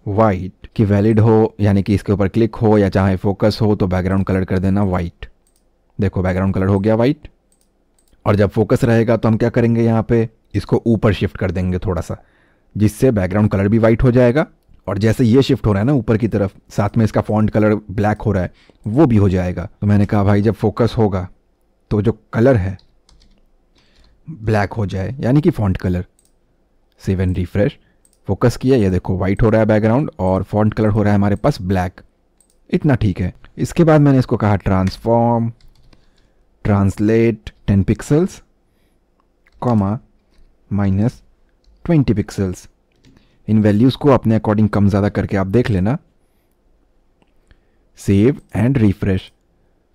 S1: वाइट कि वैलिड हो यानी कि इसके ऊपर क्लिक हो या चाहे फोकस हो तो बैकग्राउंड कलर कर देना वाइट देखो बैकग्राउंड कलर हो गया वाइट और जब फोकस रहेगा तो हम क्या करेंगे यहाँ पे इसको ऊपर शिफ्ट कर देंगे थोड़ा सा जिससे बैकग्राउंड कलर भी वाइट हो जाएगा और जैसे ये शिफ्ट हो रहा है ना ऊपर की तरफ साथ में इसका फॉन्ट कलर ब्लैक हो रहा है वो भी हो जाएगा तो मैंने कहा भाई जब फोकस होगा तो जो कलर है ब्लैक हो जाए यानी कि font colour seven refresh focus किया ये देखो वाइट हो रहा है बैकग्राउंड और फॉन्ट कलर हो रहा है हमारे पास ब्लैक इतना ठीक है इसके बाद मैंने इसको कहा transform translate ten pixels comma minus twenty pixels इन वैल्यूज़ को अपने अकॉर्डिंग कम ज़्यादा करके आप देख लेना सेव एंड रिफ्रेश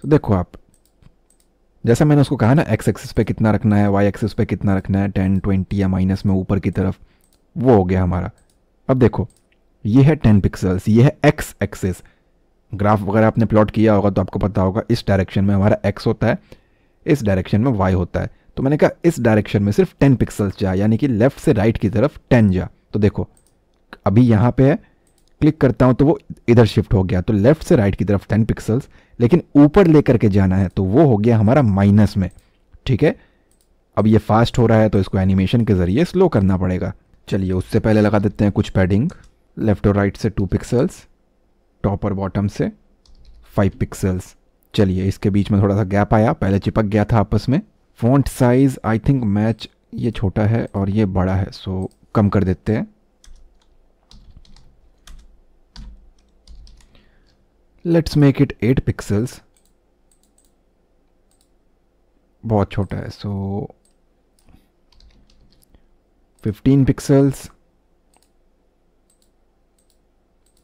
S1: तो देखो आप जैसा मैंने उसको कहा ना एक्स एक्सिस पे कितना रखना है वाई एक्सिस पे कितना रखना है टेन ट्वेंटी या माइनस में ऊपर की तरफ वो हो गया हमारा अब देखो ये है टेन पिक्सल्स ये है एक्स एक्सिस ग्राफ वगैरह आपने प्लॉट किया होगा तो आपको पता होगा इस डायरेक्शन में हमारा एक्स होता है इस डायरेक्शन में वाई होता है तो मैंने कहा इस डायरेक्शन में सिर्फ टेन पिक्सल्स जा यानी कि लेफ्ट से राइट की तरफ टेन जा तो देखो अभी यहाँ पे है क्लिक करता हूँ तो वो इधर शिफ्ट हो गया तो लेफ्ट से राइट की तरफ टेन पिक्सल्स लेकिन ऊपर लेकर के जाना है तो वो हो गया हमारा माइनस में ठीक है अब ये फास्ट हो रहा है तो इसको एनिमेशन के ज़रिए स्लो करना पड़ेगा चलिए उससे पहले लगा देते हैं कुछ पैडिंग लेफ्ट और राइट से टू पिक्सल्स टॉप और बॉटम से फाइव पिक्सल्स चलिए इसके बीच में थोड़ा सा गैप आया पहले चिपक गया था आपस में font size I think match ये छोटा है और ये बड़ा है सो कम कर देते हैं let's make it eight pixels बहुत छोटा है सो फिफ्टीन पिक्सल्स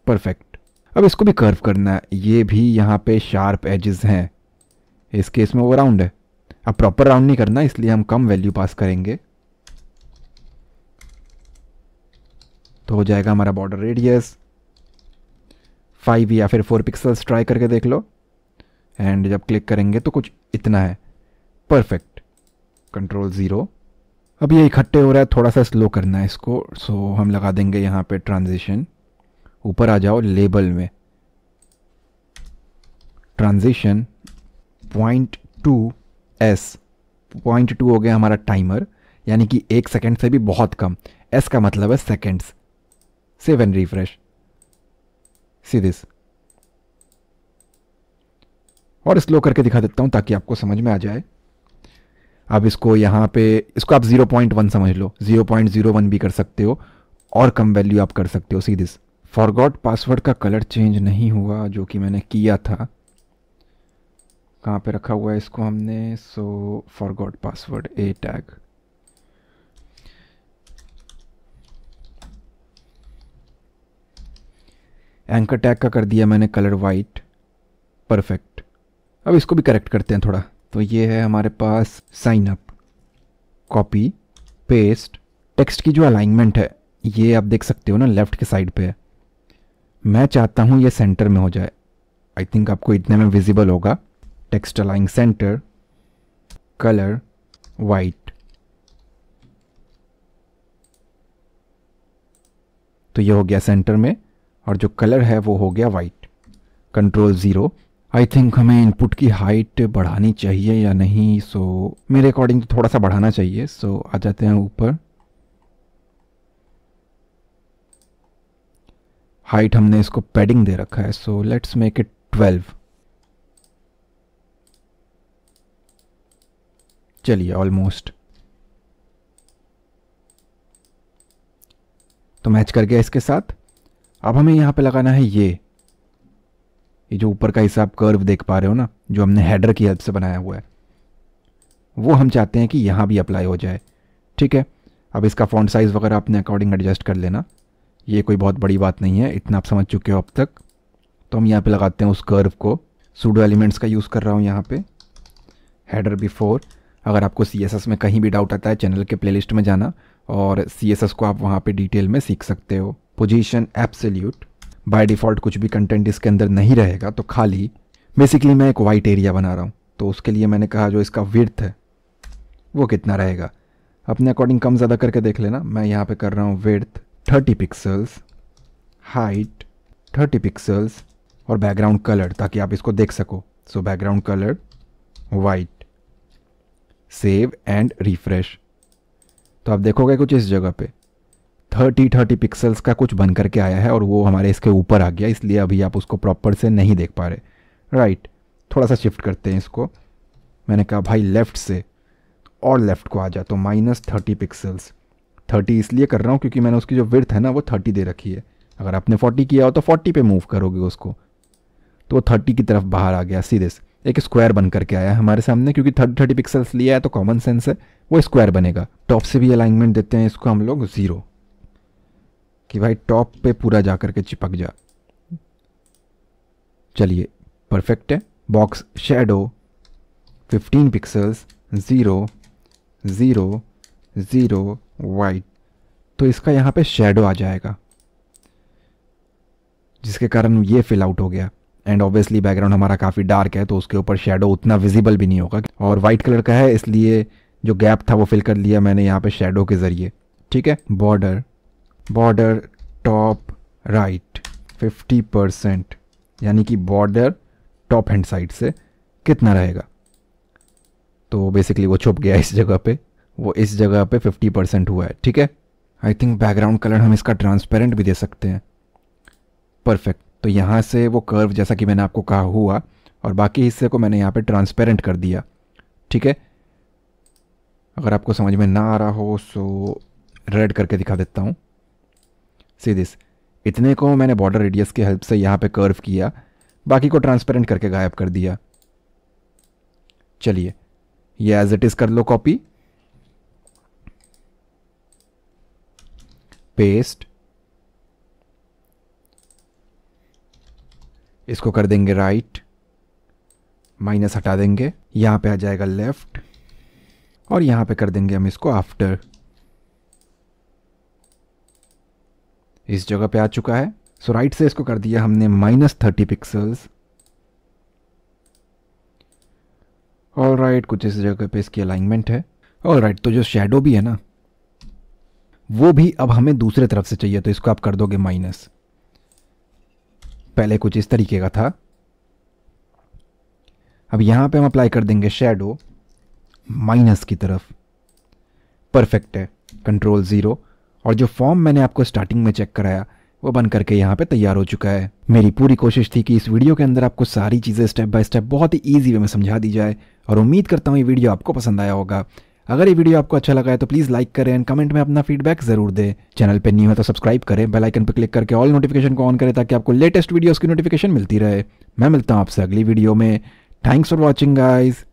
S1: परफेक्ट अब इसको भी कर्व करना है ये भी यहाँ पे शार्प एजेस हैं इस केस में वो राउंड है अब प्रॉपर राउंड नहीं करना इसलिए हम कम वैल्यू पास करेंगे तो हो जाएगा हमारा बॉर्डर रेडियस फाइव या फिर फोर पिक्सल्स ट्राई करके देख लो एंड जब क्लिक करेंगे तो कुछ इतना है परफेक्ट कंट्रोल ज़ीरो अब ये इकट्ठे हो रहा है थोड़ा सा स्लो करना है इसको सो so, हम लगा देंगे यहाँ पे ट्रांजिशन ऊपर आ जाओ लेबल में transition point two s point two हो गया हमारा टाइमर यानी कि एक सेकंड से भी बहुत कम एस का मतलब है seconds seven refresh see this और स्लो करके दिखा देता हूँ ताकि आपको समझ में आ जाए अब इसको यहां पे इसको आप 0.1 समझ लो 0.01 भी कर सकते हो और कम वैल्यू आप कर सकते हो सी दिस फॉरगॉट पासवर्ड का कलर चेंज नहीं हुआ जो कि मैंने किया था कहाँ पे रखा हुआ है इसको हमने so forgot password a tag anchor tag का कर दिया मैंने कलर वाइट परफेक्ट अब इसको भी करेक्ट करते हैं थोड़ा तो ये है हमारे पास sign up copy paste text की जो अलाइनमेंट है ये आप देख सकते हो ना लेफ्ट के साइड पे है मैं चाहता हूँ ये सेंटर में हो जाए आई थिंक आपको इतने में विजिबल होगा text align centre colour white तो ये हो गया सेंटर में और जो कलर है वो हो गया white control zero I think हमें इनपुट की हाइट बढ़ानी चाहिए या नहीं सो so, मेरे अकॉर्डिंग तो थोड़ा सा बढ़ाना चाहिए सो so, आ जाते हैं ऊपर हाइट हमने इसको पैडिंग दे रखा है so let's make it twelve चलिए ऑलमोस्ट तो मैच कर गया इसके साथ अब हमें यहाँ पे लगाना है ये ये जो ऊपर का हिसाब कर्व देख पा रहे हो ना जो हमने हेडर की हेल्प से बनाया हुआ है वो हम चाहते हैं कि यहाँ भी अप्लाई हो जाए ठीक है अब इसका फॉन्ट साइज़ वगैरह अपने अकॉर्डिंग एडजस्ट कर लेना ये कोई बहुत बड़ी बात नहीं है इतना आप समझ चुके हो अब तक तो हम यहाँ पे लगाते हैं उस कर्व को सूडो एलिमेंट्स का यूज़ कर रहा हूँ यहाँ पे हेडर बिफोर अगर आपको सी में कहीं भी डाउट आता है चैनल के प्लेलिस्ट में जाना और सी को आप वहाँ पर डिटेल में सीख सकते हो पोजिशन एप्सल्यूट बाय डिफ़ॉल्ट कुछ भी कंटेंट इसके अंदर नहीं रहेगा तो खाली बेसिकली मैं एक वाइट एरिया बना रहा हूँ तो उसके लिए मैंने कहा जो इसका विर्थ है वो कितना रहेगा अपने अकॉर्डिंग कम ज़्यादा करके देख लेना मैं यहाँ पे कर रहा हूँ width thirty pixels height thirty pixels और बैकग्राउंड कलर ताकि आप इसको देख सको so background colour white save and refresh तो आप देखोगे कुछ इस जगह पे थर्टी थर्टी पिक्सल्स का कुछ बन करके आया है और वो हमारे इसके ऊपर आ गया इसलिए अभी आप उसको प्रॉपर से नहीं देख पा रहे राइट थोड़ा सा शिफ्ट करते हैं इसको मैंने कहा भाई लेफ़्ट से और लेफ़्ट को आ जा तो माइनस थर्टी पिक्सल्स थर्टी इसलिए कर रहा हूँ क्योंकि मैंने उसकी जो विर्थ है ना वो थर्टी दे रखी है अगर आपने फोर्टी किया हो तो फोर्टी पे मूव करोगे उसको तो वो थर्टी की तरफ बाहर आ गया सीधे से एक स्क्वायर बन करके आया है हमारे सामने क्योंकि थर्टी थर्टी पिक्सल्स लिया है तो कॉमन सेंस है वो स्क्वायर बनेगा टॉप से भी अलाइनमेंट देते हैं इसको हम लोग ज़ीरो कि भाई टॉप पे पूरा जा करके चिपक जा चलिए परफेक्ट है box shadow 15 pixels zero zero zero white तो इसका यहाँ पे शेडो आ जाएगा जिसके कारण ये फिल आउट हो गया एंड ऑब्वियसली बैकग्राउंड हमारा काफ़ी डार्क है तो उसके ऊपर शेडो उतना विजिबल भी नहीं होगा और वाइट कलर का है इसलिए जो गैप था वो फिल कर लिया मैंने यहाँ पे शेडो के ज़रिए ठीक है border border top right fifty percent यानी कि बॉर्डर टॉप हैंड साइड से कितना रहेगा तो बेसिकली वो छुप गया इस जगह पे वो इस जगह पे फिफ्टी परसेंट हुआ है ठीक है आई थिंक बैकग्राउंड कलर हम इसका ट्रांसपेरेंट भी दे सकते हैं परफेक्ट तो यहाँ से वो कर्व जैसा कि मैंने आपको कहा हुआ और बाकी हिस्से को मैंने यहाँ पे ट्रांसपेरेंट कर दिया ठीक है अगर आपको समझ में ना आ रहा हो सो रेड करके दिखा देता हूँ सी दिस इतने को मैंने बॉर्डर रेडियस की हेल्प से यहाँ पे कर्व किया बाकी को ट्रांसपेरेंट करके गायब कर दिया चलिए ये एज इट इज़ कर लो कॉपी पेस्ट इसको कर देंगे राइट माइनस हटा देंगे यहाँ पे आ जाएगा लेफ्ट और यहाँ पे कर देंगे हम इसको आफ्टर इस जगह पे आ चुका है सो so, राइट से इसको कर दिया हमने माइनस थर्टी पिक्सल्स और राइट कुछ इस जगह पे इसकी अलाइनमेंट है और राइट तो जो शेडो भी है ना वो भी अब हमें दूसरे तरफ से चाहिए तो इसको आप कर दोगे माइनस पहले कुछ इस तरीके का था अब यहाँ पे हम अप्लाई कर देंगे शेडो माइनस की तरफ परफेक्ट है कंट्रोल ज़ीरो और जो फॉर्म मैंने आपको स्टार्टिंग में चेक कराया वो बन करके यहाँ पे तैयार हो चुका है मेरी पूरी कोशिश थी कि इस वीडियो के अंदर आपको सारी चीज़ें स्टेप बाय स्टेप बहुत ही ईजी वे में समझा दी जाए और उम्मीद करता हूँ ये वीडियो आपको पसंद आया होगा अगर ये वीडियो आपको अच्छा लगा है तो प्लीज़ लाइक करें एंड कमेंट में अपना फीडबैक जरूर दें चैनल पर न्यू है तो सब्सक्राइब करें बेल आइकन पर क्लिक करके ऑल नोटिफिकेशन को ऑन करें ताकि आपको लेटेस्ट वीडियोज़ की नोटिफिकेशन मिलती रहे मैं मिलता हूँ आपसे अगली वीडियो में थैंक्स फॉर वॉचिंग गाइज़